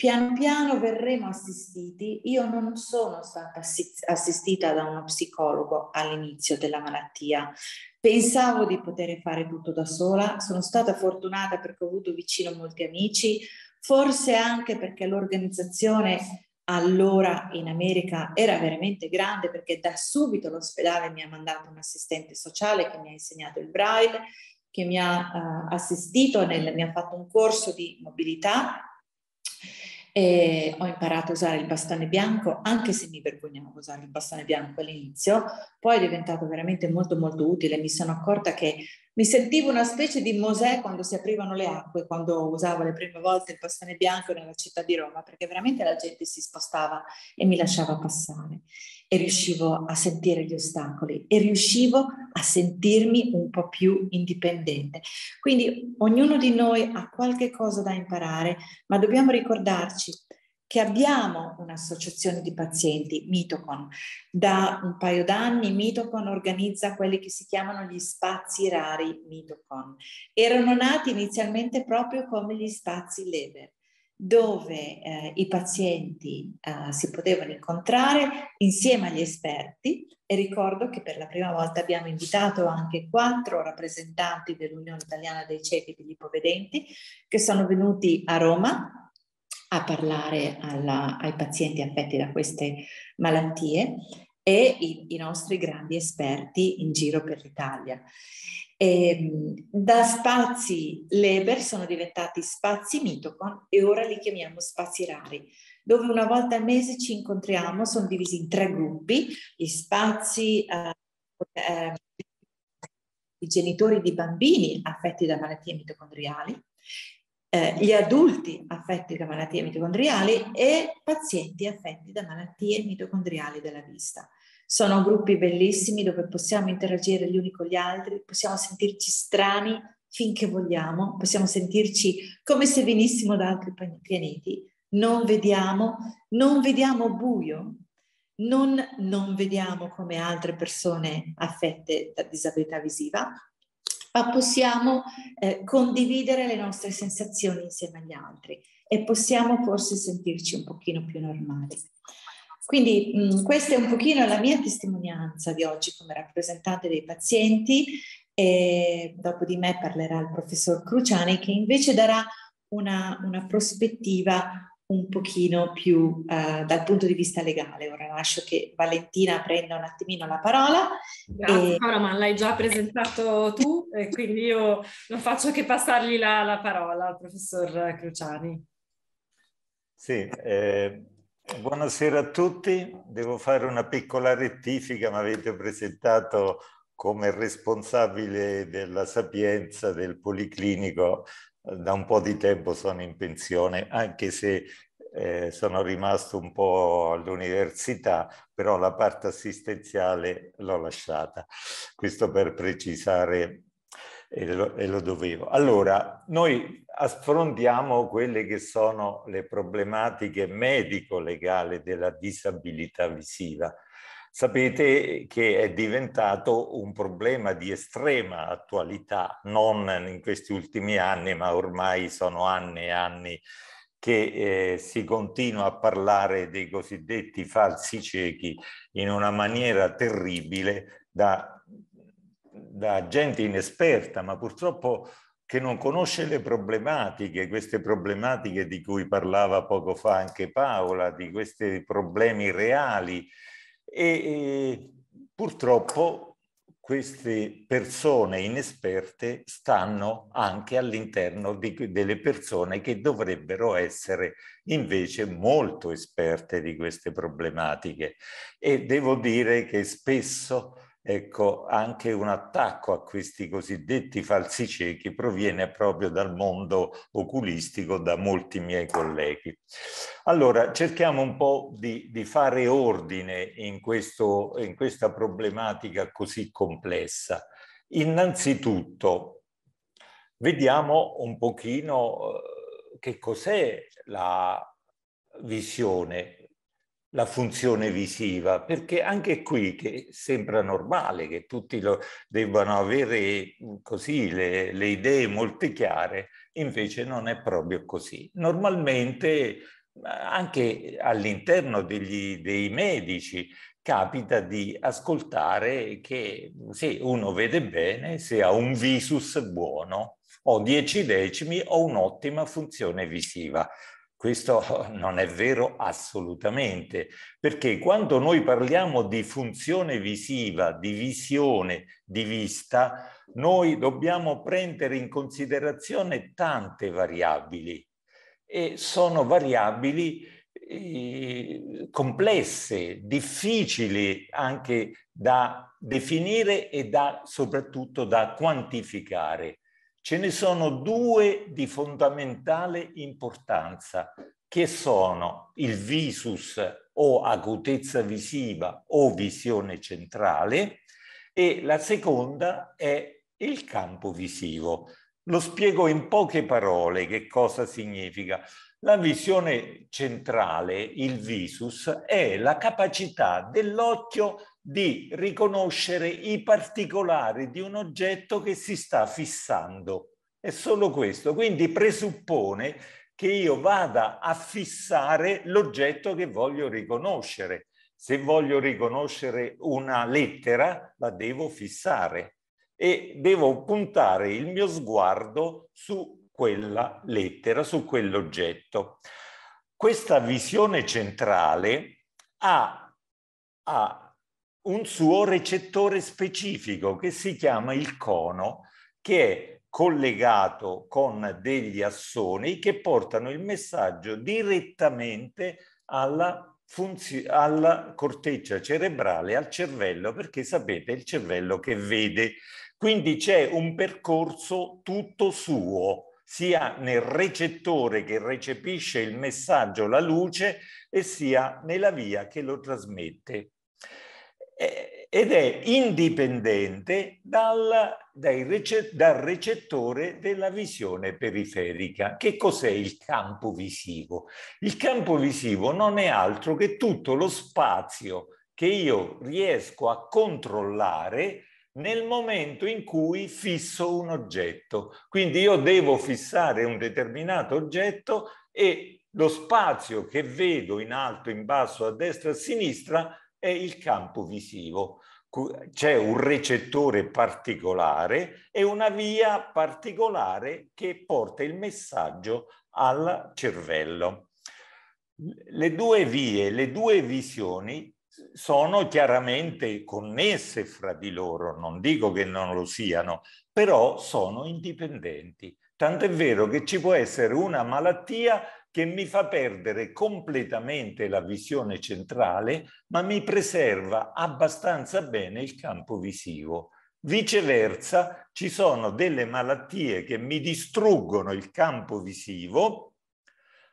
piano piano verremo assistiti. Io non sono stata assistita da uno psicologo all'inizio della malattia. Pensavo di poter fare tutto da sola, sono stata fortunata perché ho avuto vicino molti amici, forse anche perché l'organizzazione allora in America era veramente grande perché da subito l'ospedale mi ha mandato un assistente sociale che mi ha insegnato il braille, che mi ha uh, assistito, nel, mi ha fatto un corso di mobilità e ho imparato a usare il bastone bianco, anche se mi vergognavo di usare il bastone bianco all'inizio, poi è diventato veramente molto molto utile, mi sono accorta che mi sentivo una specie di Mosè quando si aprivano le acque, quando usavo le prime volte il bastone bianco nella città di Roma, perché veramente la gente si spostava e mi lasciava passare e riuscivo a sentire gli ostacoli e riuscivo a sentirmi un po' più indipendente. Quindi ognuno di noi ha qualche cosa da imparare, ma dobbiamo ricordarci che abbiamo un'associazione di pazienti, Mitocon. Da un paio d'anni Mitocon organizza quelli che si chiamano gli spazi rari Mitocon. Erano nati inizialmente proprio come gli spazi Leber dove eh, i pazienti eh, si potevano incontrare insieme agli esperti e ricordo che per la prima volta abbiamo invitato anche quattro rappresentanti dell'Unione Italiana dei Ciechi e degli Ipovedenti che sono venuti a Roma a parlare alla, ai pazienti affetti da queste malattie e i, i nostri grandi esperti in giro per l'Italia. E, ehm, da spazi Leber sono diventati spazi Mitocon e ora li chiamiamo spazi rari, dove una volta al mese ci incontriamo, sono divisi in tre gruppi, gli spazi eh, eh, i genitori di bambini affetti da malattie mitocondriali, eh, gli adulti affetti da malattie mitocondriali e pazienti affetti da malattie mitocondriali della vista. Sono gruppi bellissimi dove possiamo interagire gli uni con gli altri, possiamo sentirci strani finché vogliamo, possiamo sentirci come se venissimo da altri pianeti, non vediamo, non vediamo buio, non, non vediamo come altre persone affette da disabilità visiva, ma possiamo eh, condividere le nostre sensazioni insieme agli altri e possiamo forse sentirci un pochino più normali. Quindi mh, mm, questa è un pochino la mia testimonianza di oggi come rappresentante dei pazienti e dopo di me parlerà il professor Cruciani che invece darà una, una prospettiva un pochino più uh, dal punto di vista legale. Ora lascio che Valentina prenda un attimino la parola. Grazie e... Paola, ma l'hai già presentato tu e quindi io non faccio che passargli la, la parola al professor Cruciani. Sì, eh, Buonasera a tutti, devo fare una piccola rettifica, mi avete presentato come responsabile della Sapienza del Policlinico, eh, da un po' di tempo sono in pensione, anche se eh, sono rimasto un po' all'università, però la parte assistenziale l'ho lasciata. Questo per precisare e lo, e lo dovevo. Allora, noi affrontiamo quelle che sono le problematiche medico-legali della disabilità visiva. Sapete che è diventato un problema di estrema attualità, non in questi ultimi anni, ma ormai sono anni e anni che eh, si continua a parlare dei cosiddetti falsi ciechi in una maniera terribile da da gente inesperta, ma purtroppo che non conosce le problematiche, queste problematiche di cui parlava poco fa anche Paola, di questi problemi reali. E, e purtroppo queste persone inesperte stanno anche all'interno delle persone che dovrebbero essere invece molto esperte di queste problematiche. E devo dire che spesso ecco, anche un attacco a questi cosiddetti falsi ciechi proviene proprio dal mondo oculistico da molti miei colleghi. Allora, cerchiamo un po' di, di fare ordine in, questo, in questa problematica così complessa. Innanzitutto, vediamo un pochino eh, che cos'è la visione la funzione visiva, perché anche qui che sembra normale che tutti lo, debbano avere mm, così le, le idee molto chiare, invece non è proprio così. Normalmente mm, anche all'interno degli, dei medici capita di ascoltare che mm, se uno vede bene, se ha un visus buono, ho dieci decimi, ho un'ottima funzione visiva. Questo non è vero assolutamente, perché quando noi parliamo di funzione visiva, di visione, di vista, noi dobbiamo prendere in considerazione tante variabili e sono variabili eh, complesse, difficili anche da definire e da, soprattutto da quantificare. Ce ne sono due di fondamentale importanza, che sono il visus o acutezza visiva o visione centrale e la seconda è il campo visivo. Lo spiego in poche parole che cosa significa. La visione centrale, il visus, è la capacità dell'occhio di riconoscere i particolari di un oggetto che si sta fissando. È solo questo, quindi presuppone che io vada a fissare l'oggetto che voglio riconoscere. Se voglio riconoscere una lettera, la devo fissare e devo puntare il mio sguardo su quella lettera, su quell'oggetto. Questa visione centrale ha, ha un suo recettore specifico che si chiama il cono, che è collegato con degli assoni che portano il messaggio direttamente alla, funzi- alla corteccia cerebrale, al cervello, perché sapete è il cervello che vede. Quindi c'è un percorso tutto suo, sia nel recettore che recepisce il messaggio, la luce, e sia nella via che lo trasmette. Eh, ed è indipendente dal, rece, dal, recettore della visione periferica. Che cos'è il campo visivo? Il campo visivo non è altro che tutto lo spazio che io riesco a controllare nel momento in cui fisso un oggetto. Quindi io devo fissare un determinato oggetto e lo spazio che vedo in alto, in basso, a destra, a sinistra è il campo visivo. C'è un recettore particolare e una via particolare che porta il messaggio al cervello. Le due vie, le due visioni sono chiaramente connesse fra di loro, non dico che non lo siano, però sono indipendenti. Tant'è vero che ci può essere una malattia che mi fa perdere completamente la visione centrale, ma mi preserva abbastanza bene il campo visivo. Viceversa, ci sono delle malattie che mi distruggono il campo visivo,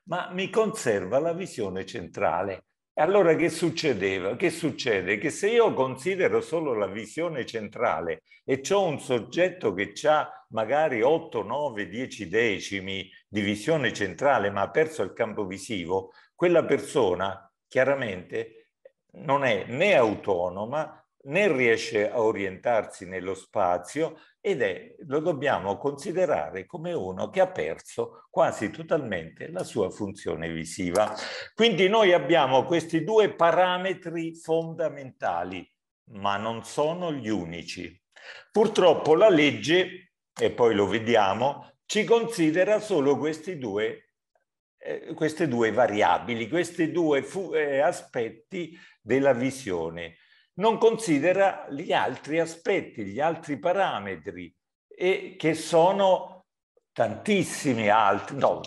ma mi conserva la visione centrale allora che succedeva? Che succede? Che se io considero solo la visione centrale e ho un soggetto che ha magari 8, 9, 10 decimi di visione centrale ma ha perso il campo visivo, quella persona chiaramente non è né autonoma né riesce a orientarsi nello spazio ed è, lo dobbiamo considerare come uno che ha perso quasi totalmente la sua funzione visiva. Quindi noi abbiamo questi due parametri fondamentali, ma non sono gli unici. Purtroppo la legge, e poi lo vediamo, ci considera solo questi due eh, queste due variabili, questi due eh, aspetti della visione non considera gli altri aspetti, gli altri parametri, e che sono tantissimi altri, no,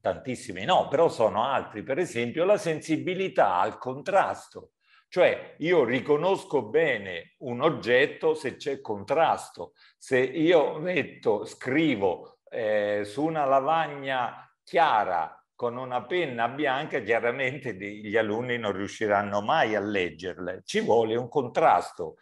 tantissimi no, però sono altri, per esempio la sensibilità al contrasto, cioè io riconosco bene un oggetto se c'è contrasto, se io metto, scrivo eh, su una lavagna chiara con una penna bianca chiaramente gli alunni non riusciranno mai a leggerle. Ci vuole un contrasto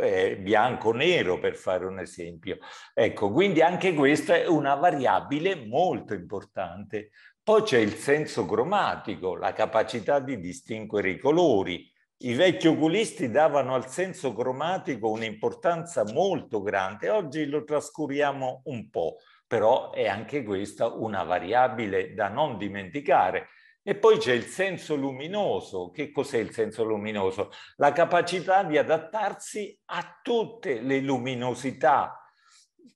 eh, bianco-nero per fare un esempio. Ecco, quindi anche questa è una variabile molto importante. Poi c'è il senso cromatico, la capacità di distinguere i colori. I vecchi oculisti davano al senso cromatico un'importanza molto grande, oggi lo trascuriamo un po' però è anche questa una variabile da non dimenticare. E poi c'è il senso luminoso. Che cos'è il senso luminoso? La capacità di adattarsi a tutte le luminosità.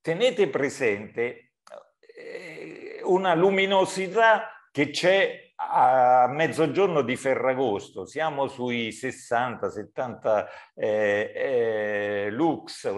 Tenete presente eh, una luminosità che c'è a mezzogiorno di Ferragosto, siamo sui 60-70 eh, eh, lux,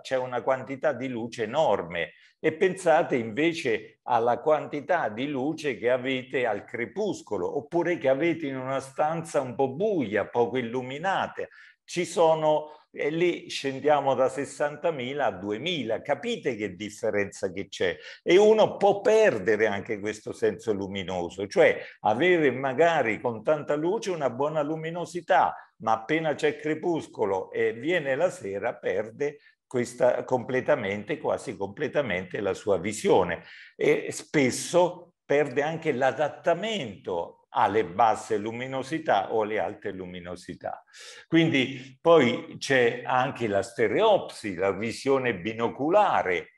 c'è una quantità di luce enorme e pensate invece alla quantità di luce che avete al crepuscolo oppure che avete in una stanza un po' buia, poco illuminata. Ci sono, e lì scendiamo da 60.000 a 2.000, capite che differenza che c'è? E uno può perdere anche questo senso luminoso, cioè avere magari con tanta luce una buona luminosità, ma appena c'è crepuscolo e viene la sera perde questa, completamente, quasi completamente la sua visione e spesso perde anche l'adattamento alle basse luminosità o alle alte luminosità. Quindi poi c'è anche la stereopsi, la visione binoculare,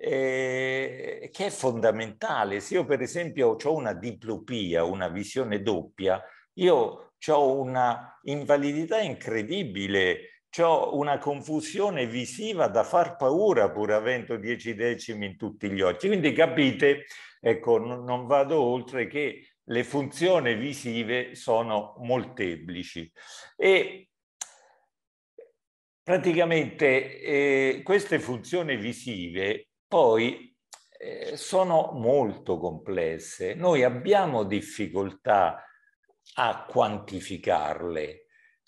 eh, che è fondamentale. Se io per esempio ho una diplopia, una visione doppia, io ho una invalidità incredibile ho una confusione visiva da far paura pur avendo dieci decimi in tutti gli occhi. Quindi capite, ecco, non vado oltre che le funzioni visive sono molteplici. E praticamente eh, queste funzioni visive poi eh, sono molto complesse. Noi abbiamo difficoltà a quantificarle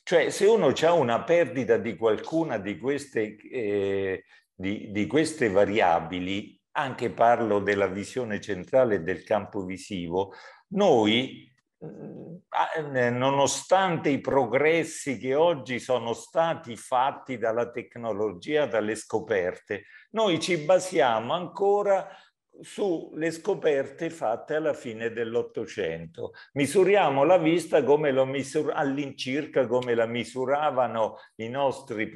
cioè, se uno ha una perdita di qualcuna di queste, eh, di, di queste variabili, anche parlo della visione centrale del campo visivo, noi eh, eh, nonostante i progressi che oggi sono stati fatti dalla tecnologia, dalle scoperte, noi ci basiamo ancora sulle scoperte fatte alla fine dell'Ottocento. Misuriamo la vista misur all'incirca come la misuravano i nostri,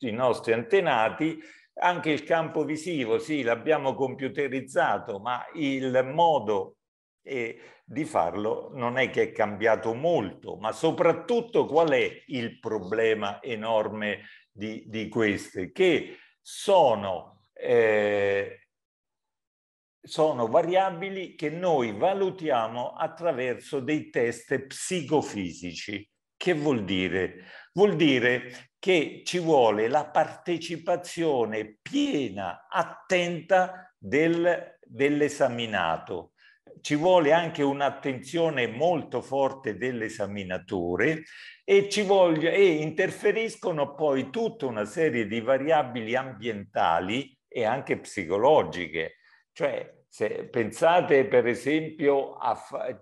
i nostri antenati anche il campo visivo, sì, l'abbiamo computerizzato, ma il modo eh, di farlo non è che è cambiato molto, ma soprattutto qual è il problema enorme di, di queste? Che sono eh, sono variabili che noi valutiamo attraverso dei test psicofisici. Che vuol dire? Vuol dire che ci vuole la partecipazione piena, attenta del, dell'esaminato. Ci vuole anche un'attenzione molto forte dell'esaminatore e, ci voglio, e interferiscono poi tutta una serie di variabili ambientali e anche psicologiche. Cioè se pensate per esempio a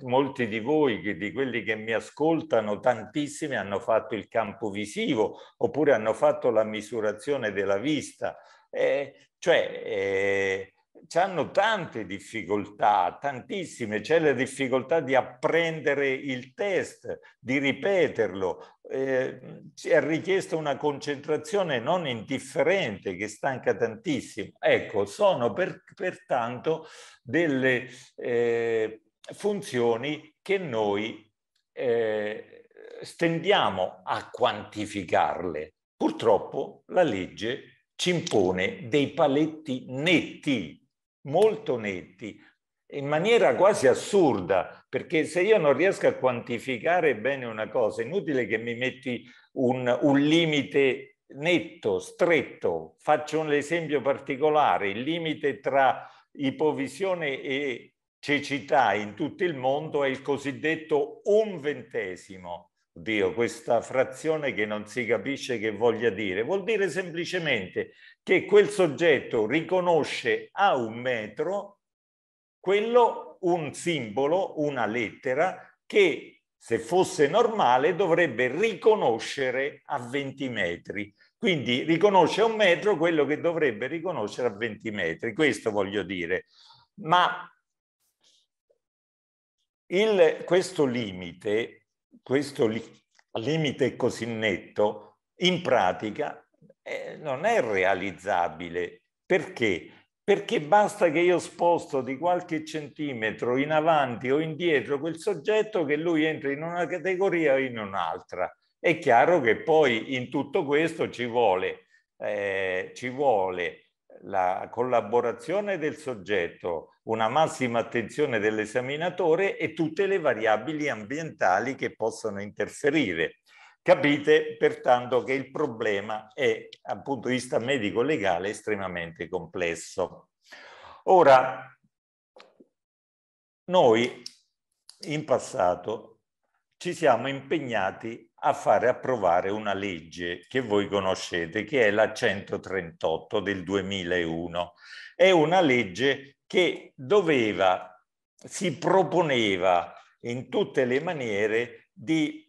molti di voi, che, di quelli che mi ascoltano, tantissimi hanno fatto il campo visivo oppure hanno fatto la misurazione della vista. Eh, cioè, eh, hanno tante difficoltà, tantissime. C'è la difficoltà di apprendere il test, di ripeterlo. Eh, è richiesta una concentrazione non indifferente che stanca tantissimo. Ecco, sono per, pertanto delle eh, funzioni che noi eh, stendiamo a quantificarle. Purtroppo la legge ci impone dei paletti netti molto netti, in maniera quasi assurda, perché se io non riesco a quantificare bene una cosa, è inutile che mi metti un, un limite netto, stretto. Faccio un esempio particolare, il limite tra ipovisione e cecità in tutto il mondo è il cosiddetto un ventesimo. Dio, questa frazione che non si capisce che voglia dire, vuol dire semplicemente che quel soggetto riconosce a un metro quello, un simbolo, una lettera che se fosse normale dovrebbe riconoscere a 20 metri. Quindi riconosce a un metro quello che dovrebbe riconoscere a 20 metri, questo voglio dire. Ma il, questo limite, questo li, limite così netto, in pratica eh, non è realizzabile. Perché? perché basta che io sposto di qualche centimetro in avanti o indietro quel soggetto che lui entra in una categoria o in un'altra. È chiaro che poi in tutto questo ci vuole, eh, ci vuole la collaborazione del soggetto, una massima attenzione dell'esaminatore e tutte le variabili ambientali che possono interferire. Capite pertanto che il problema è, dal punto di vista medico-legale, estremamente complesso. Ora, noi in passato ci siamo impegnati a fare approvare una legge che voi conoscete, che è la 138 del 2001. È una legge che doveva, si proponeva in tutte le maniere di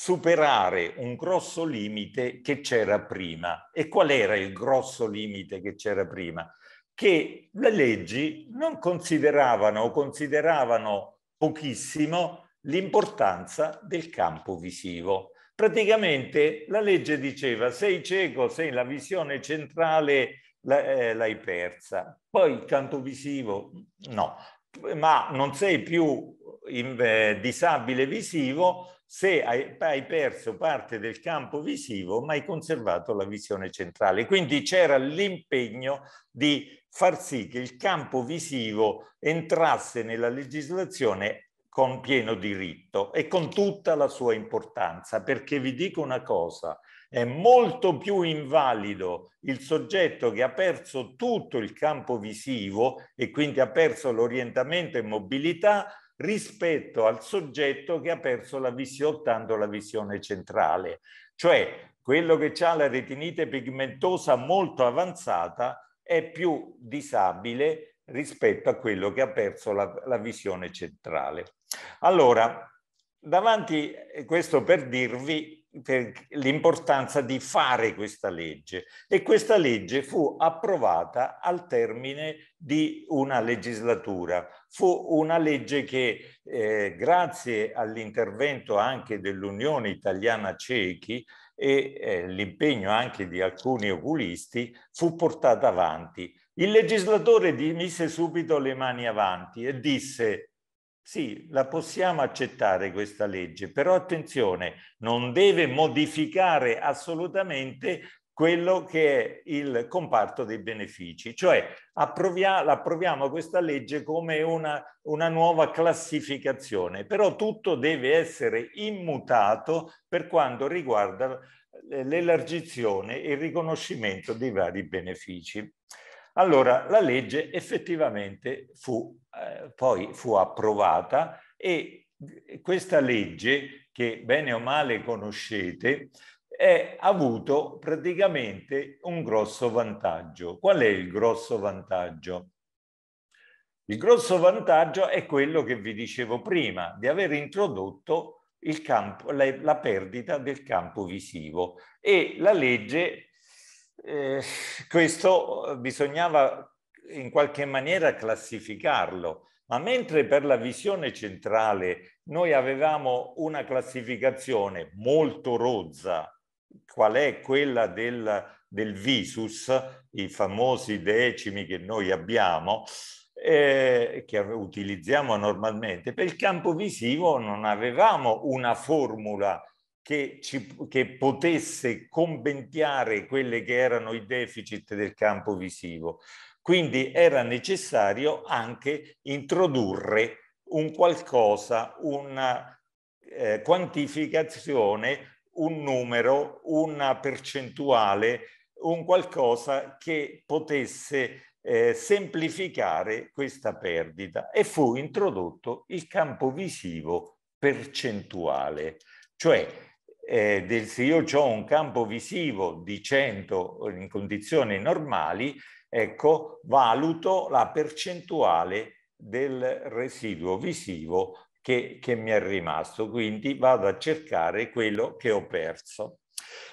superare un grosso limite che c'era prima. E qual era il grosso limite che c'era prima? Che le leggi non consideravano o consideravano pochissimo l'importanza del campo visivo. Praticamente la legge diceva sei cieco, sei la visione centrale eh, l'hai persa, poi il canto visivo no, ma non sei più eh, eh, disabile visivo, se hai, hai, perso parte del campo visivo ma hai conservato la visione centrale. Quindi c'era l'impegno di far sì che il campo visivo entrasse nella legislazione con pieno diritto e con tutta la sua importanza, perché vi dico una cosa, è molto più invalido il soggetto che ha perso tutto il campo visivo e quindi ha perso l'orientamento e mobilità rispetto al soggetto che ha perso la visione, ottando la visione centrale. Cioè quello che ha la retinite pigmentosa molto avanzata è più disabile rispetto a quello che ha perso la, la visione centrale. Allora, davanti, questo per dirvi l'importanza di fare questa legge e questa legge fu approvata al termine di una legislatura. Fu una legge che eh, grazie all'intervento anche dell'Unione Italiana Ciechi e eh, l'impegno anche di alcuni oculisti fu portata avanti. Il legislatore mise subito le mani avanti e disse sì, la possiamo accettare questa legge, però attenzione, non deve modificare assolutamente quello che è il comparto dei benefici, cioè approvia, approviamo questa legge come una, una nuova classificazione, però tutto deve essere immutato per quanto riguarda eh, l'elargizione e il riconoscimento dei vari benefici. Allora la legge effettivamente fu, eh, poi fu approvata e questa legge, che bene o male conoscete, ha avuto praticamente un grosso vantaggio. Qual è il grosso vantaggio? Il grosso vantaggio è quello che vi dicevo prima, di aver introdotto campo, la, la perdita del campo visivo e la legge eh, questo eh, bisognava in qualche maniera classificarlo, ma mentre per la visione centrale noi avevamo una classificazione molto rozza, qual è quella del, del visus, i famosi decimi che noi abbiamo, eh, che utilizziamo normalmente, per il campo visivo non avevamo una formula che, ci, che potesse compendiare quelli che erano i deficit del campo visivo. Quindi era necessario anche introdurre un qualcosa, una eh, quantificazione, un numero, una percentuale, un qualcosa che potesse eh, semplificare questa perdita e fu introdotto il campo visivo percentuale, cioè eh, del, se io ho un campo visivo di 100 eh, in condizioni normali, ecco, valuto la percentuale del residuo visivo che, che mi è rimasto, quindi vado a cercare quello che ho perso.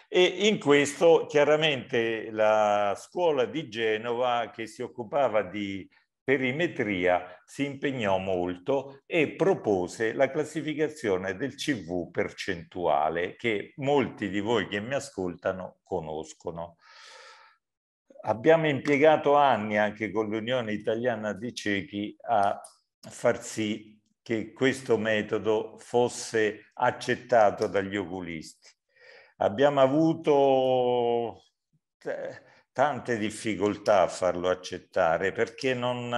E in questo chiaramente la scuola di Genova che si occupava di perimetria si impegnò molto e propose la classificazione del CV percentuale che molti di voi che mi ascoltano conoscono. Abbiamo impiegato anni anche con l'Unione Italiana di Cechi a far sì che questo metodo fosse accettato dagli oculisti. Abbiamo avuto eh, tante difficoltà a farlo accettare perché non,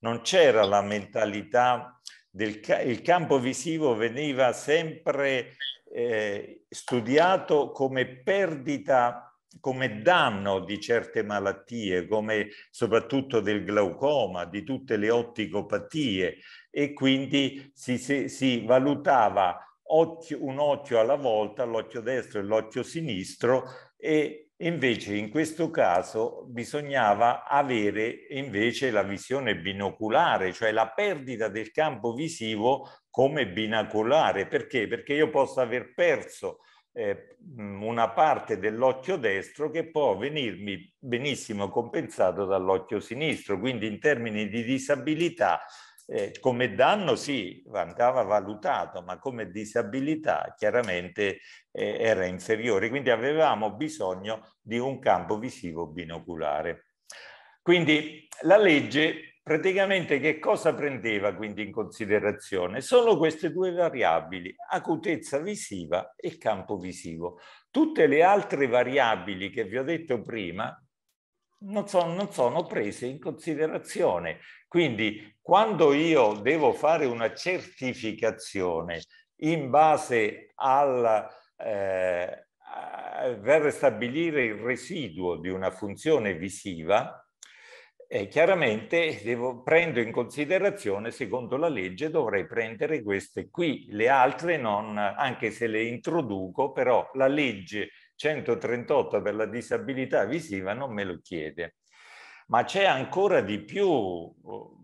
non c'era la mentalità del il campo visivo veniva sempre eh, studiato come perdita, come danno di certe malattie, come soprattutto del glaucoma, di tutte le otticopatie e quindi si, si, si valutava occhio, un occhio alla volta, l'occhio destro e l'occhio sinistro e Invece in questo caso bisognava avere invece la visione binoculare, cioè la perdita del campo visivo come binaculare. Perché? Perché io posso aver perso eh, una parte dell'occhio destro che può venirmi benissimo compensato dall'occhio sinistro. Quindi in termini di disabilità eh, come danno sì, andava valutato, ma come disabilità chiaramente eh, era inferiore, quindi avevamo bisogno di un campo visivo binoculare. Quindi la legge praticamente che cosa prendeva quindi in considerazione? Solo queste due variabili, acutezza visiva e campo visivo. Tutte le altre variabili che vi ho detto prima, non sono, non sono prese in considerazione. Quindi quando io devo fare una certificazione in base al... Eh, per stabilire il residuo di una funzione visiva, eh, chiaramente devo, prendo in considerazione, secondo la legge, dovrei prendere queste qui, le altre non, anche se le introduco, però la legge 138 per la disabilità visiva non me lo chiede. Ma c'è ancora di più,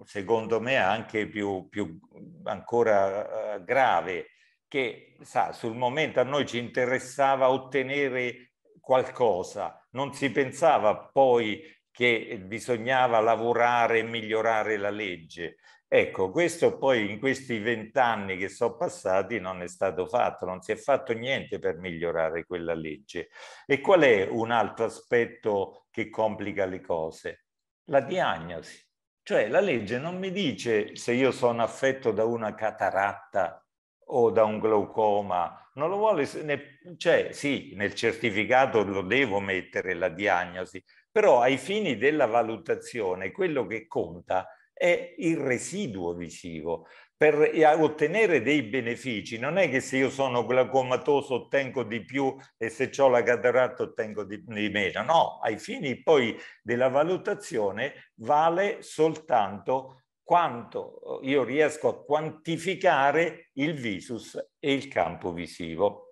secondo me anche più, più ancora eh, grave, che sa, sul momento a noi ci interessava ottenere qualcosa, non si pensava poi che bisognava lavorare e migliorare la legge. Ecco, questo poi in questi vent'anni che sono passati non è stato fatto, non si è fatto niente per migliorare quella legge. E qual è un altro aspetto che complica le cose? La diagnosi. Cioè la legge non mi dice se io sono affetto da una cataratta o da un glaucoma, non lo vuole, ne, cioè sì, nel certificato lo devo mettere la diagnosi, però ai fini della valutazione quello che conta è è il residuo visivo. Per ottenere dei benefici non è che se io sono glaucomatoso ottengo di più e se ho la cataratta ottengo di, di meno, no, ai fini poi della valutazione vale soltanto quanto io riesco a quantificare il visus e il campo visivo.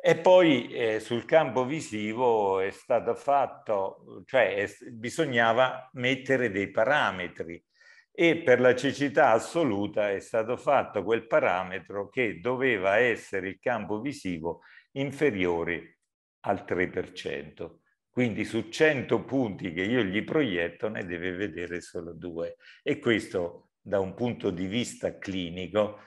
E poi eh, sul campo visivo è stato fatto, cioè è, bisognava mettere dei parametri e per la cecità assoluta è stato fatto quel parametro che doveva essere il campo visivo inferiore al 3%. Quindi su 100 punti che io gli proietto ne deve vedere solo due. E questo da un punto di vista clinico,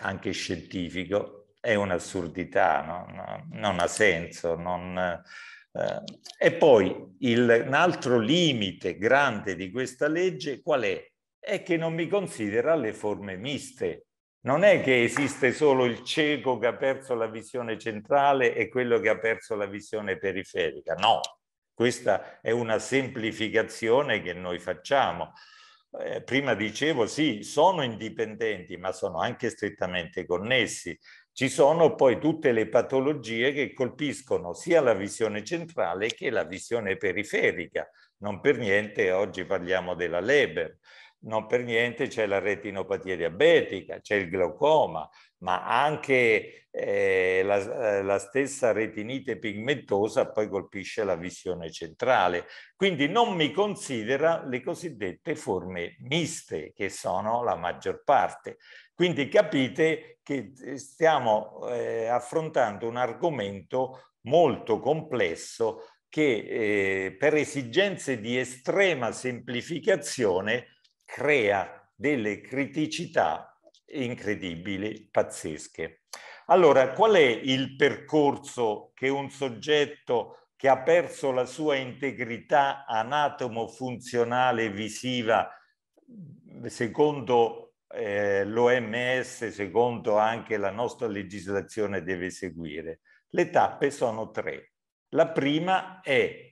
anche scientifico, è un'assurdità, no? non ha senso. Non... Eh, e poi il, un altro limite grande di questa legge qual è? È che non mi considera le forme miste. Non è che esiste solo il cieco che ha perso la visione centrale e quello che ha perso la visione periferica. No, questa è una semplificazione che noi facciamo. Eh, prima dicevo, sì, sono indipendenti, ma sono anche strettamente connessi. Ci sono poi tutte le patologie che colpiscono sia la visione centrale che la visione periferica. Non per niente oggi parliamo della Leber, non per niente c'è la retinopatia diabetica, c'è il glaucoma, ma anche eh, la, eh, la, stessa retinite pigmentosa poi colpisce la visione centrale. Quindi non mi considera le cosiddette forme miste, che sono la maggior parte. Quindi capite che eh, stiamo eh, affrontando un argomento molto complesso che eh, per esigenze di estrema semplificazione crea delle criticità incredibili, pazzesche. Allora, qual è il percorso che un soggetto che ha perso la sua integrità anatomo-funzionale visiva, secondo eh, l'OMS, secondo anche la nostra legislazione, deve seguire? Le tappe sono tre. La prima è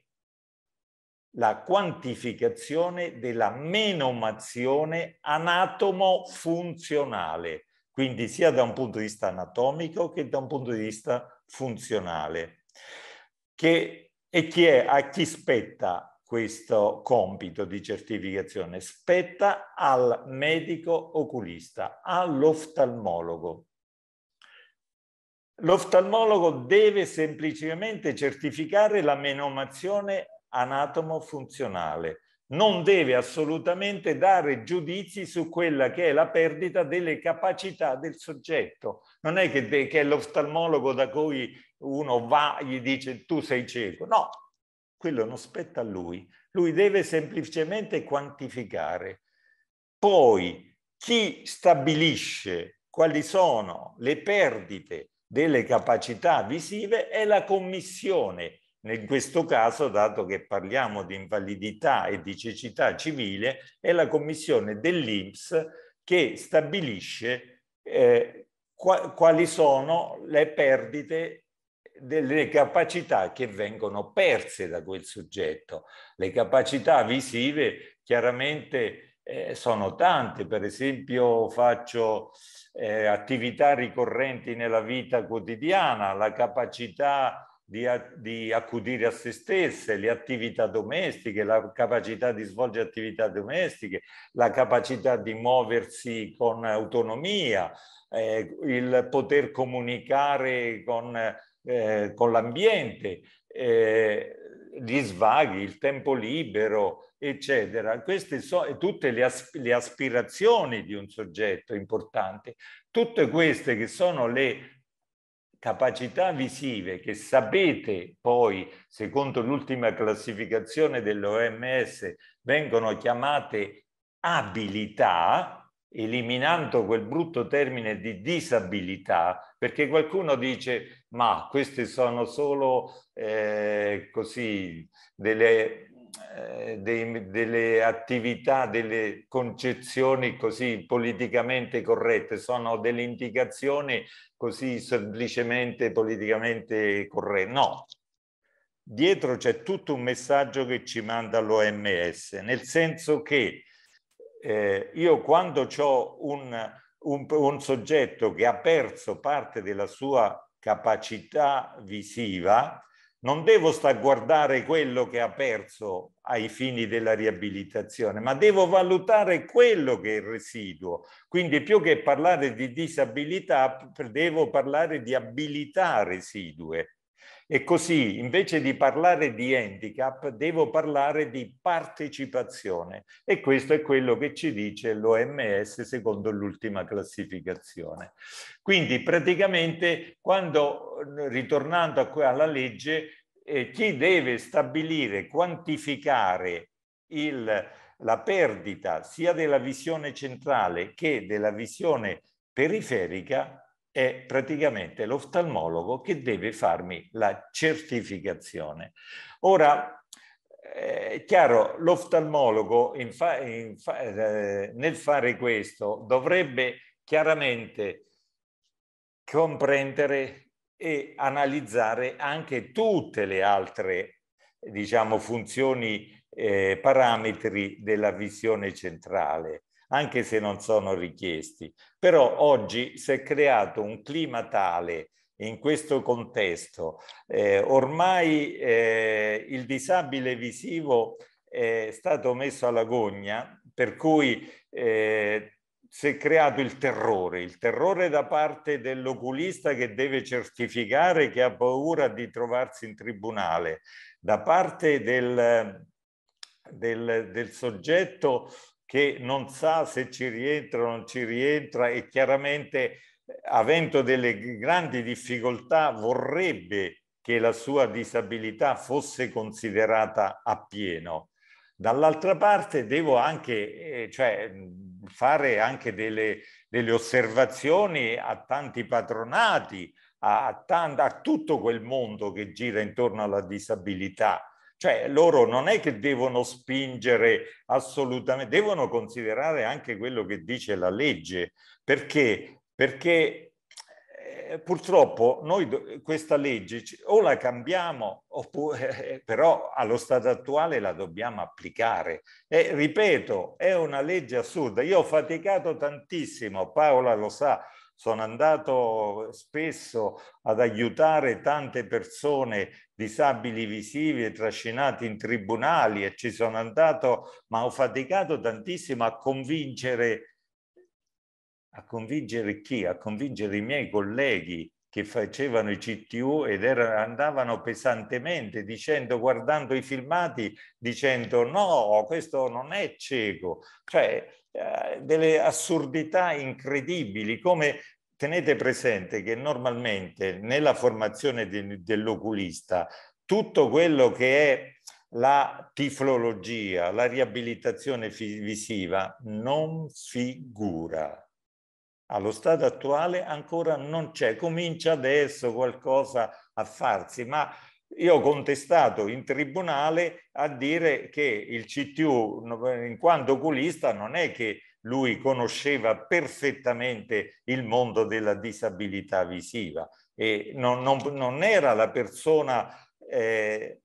la quantificazione della menomazione anatomo-funzionale, quindi sia da un punto di vista anatomico che da un punto di vista funzionale. Che, e chi è, a chi spetta questo compito di certificazione? Spetta al medico oculista, all'oftalmologo. L'oftalmologo deve semplicemente certificare la menomazione anatomo funzionale. Non deve assolutamente dare giudizi su quella che è la perdita delle capacità del soggetto. Non è che, che è l'oftalmologo da cui uno va e gli dice tu sei cieco. No, quello non spetta a lui. Lui deve semplicemente quantificare. Poi chi stabilisce quali sono le perdite delle capacità visive è la commissione in questo caso, dato che parliamo di invalidità e di cecità civile, è la commissione dell'INPS che stabilisce eh, quali sono le perdite delle capacità che vengono perse da quel soggetto. Le capacità visive chiaramente eh, sono tante, per esempio faccio eh, attività ricorrenti nella vita quotidiana, la capacità di, di accudire a se stesse, le attività domestiche, la capacità di svolgere attività domestiche, la capacità di muoversi con autonomia, eh, il poter comunicare con, eh, con l'ambiente, eh, gli svaghi, il tempo libero, eccetera. Queste sono tutte le, as le aspirazioni di un soggetto importante. Tutte queste che sono le capacità visive che sapete poi, secondo l'ultima classificazione dell'OMS, vengono chiamate abilità, eliminando quel brutto termine di disabilità, perché qualcuno dice ma queste sono solo eh, così delle eh, dei, delle attività, delle concezioni così politicamente corrette, sono delle indicazioni così semplicemente politicamente corrette. No, dietro c'è tutto un messaggio che ci manda l'OMS, nel senso che eh, io quando ho un, un, un soggetto che ha perso parte della sua capacità visiva, non devo a guardare quello che ha perso ai fini della riabilitazione, ma devo valutare quello che è il residuo. Quindi più che parlare di disabilità, devo parlare di abilità residue. E così, invece di parlare di handicap, devo parlare di partecipazione. E questo è quello che ci dice l'OMS secondo l'ultima classificazione. Quindi praticamente quando, ritornando alla legge, eh, chi deve stabilire, quantificare il, la perdita sia della visione centrale che della visione periferica è praticamente l'oftalmologo che deve farmi la certificazione. Ora, eh, è chiaro, l'oftalmologo fa eh, nel fare questo dovrebbe chiaramente comprendere e analizzare anche tutte le altre diciamo, funzioni, eh, parametri della visione centrale anche se non sono richiesti. Però oggi si è creato un clima tale in questo contesto. Eh, ormai eh, il disabile visivo è stato messo alla gogna, per cui eh, si è creato il terrore, il terrore da parte dell'oculista che deve certificare che ha paura di trovarsi in tribunale, da parte del, del, del soggetto che non sa se ci rientra o non ci rientra e chiaramente avendo delle grandi difficoltà vorrebbe che la sua disabilità fosse considerata appieno. Dall'altra parte devo anche eh, cioè, fare anche delle, delle, osservazioni a tanti patronati, a, a, a tutto quel mondo che gira intorno alla disabilità cioè loro non è che devono spingere assolutamente, devono considerare anche quello che dice la legge. Perché? Perché eh, purtroppo noi do, questa legge o la cambiamo oppure eh, però allo stato attuale la dobbiamo applicare e ripeto è una legge assurda io ho faticato tantissimo Paola lo sa sono andato spesso ad aiutare tante persone disabili visivi e trascinati in tribunali e ci sono andato, ma ho faticato tantissimo a convincere, a convincere chi? A convincere i miei colleghi che facevano i CTU ed erano, andavano pesantemente dicendo, guardando i filmati, dicendo no, questo non è cieco. Cioè, eh, delle assurdità incredibili, come tenete presente che normalmente nella formazione de, dell'oculista tutto quello che è la tiflologia, la riabilitazione visiva non figura. Allo stato attuale ancora non c'è, comincia adesso qualcosa a farsi, ma io ho contestato in tribunale a dire che il CTU, in quanto oculista, non è che lui conosceva perfettamente il mondo della disabilità visiva e non, non, non era la persona, eh,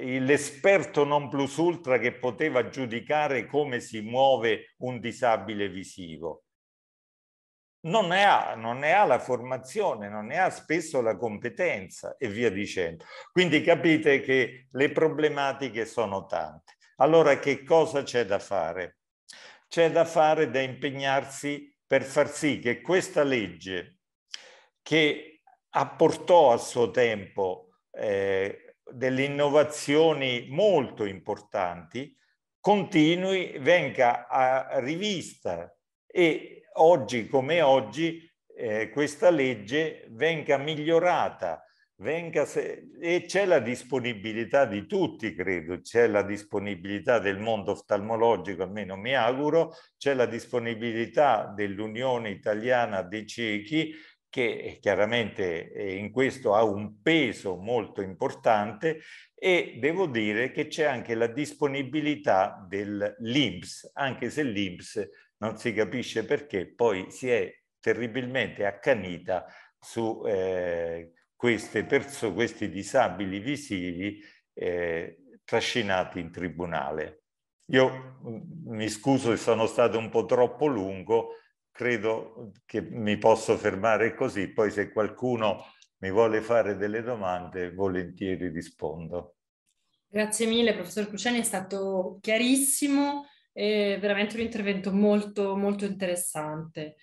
l'esperto non plus ultra che poteva giudicare come si muove un disabile visivo non ne, ha, non ne ha la formazione, non ne ha spesso la competenza e via dicendo. Quindi capite che le problematiche sono tante. Allora che cosa c'è da fare? C'è da fare, da impegnarsi per far sì che questa legge che apportò a suo tempo eh, delle innovazioni molto importanti, continui, venga rivista, e oggi come oggi eh, questa legge venga migliorata venga se... e c'è la disponibilità di tutti, credo, c'è la disponibilità del mondo oftalmologico, almeno mi auguro, c'è la disponibilità dell'Unione Italiana dei Ciechi che chiaramente eh, in questo ha un peso molto importante e devo dire che c'è anche la disponibilità dell'IMS, anche se l'IMS non si capisce perché, poi si è terribilmente accanita su eh, queste perso- questi disabili visivi eh, trascinati in tribunale. Io mm, mi scuso se sono stato un po' troppo lungo, credo che mi posso fermare così, poi se qualcuno mi vuole fare delle domande volentieri rispondo. Grazie mille professor Cruciani, è stato chiarissimo è veramente un intervento molto, molto interessante.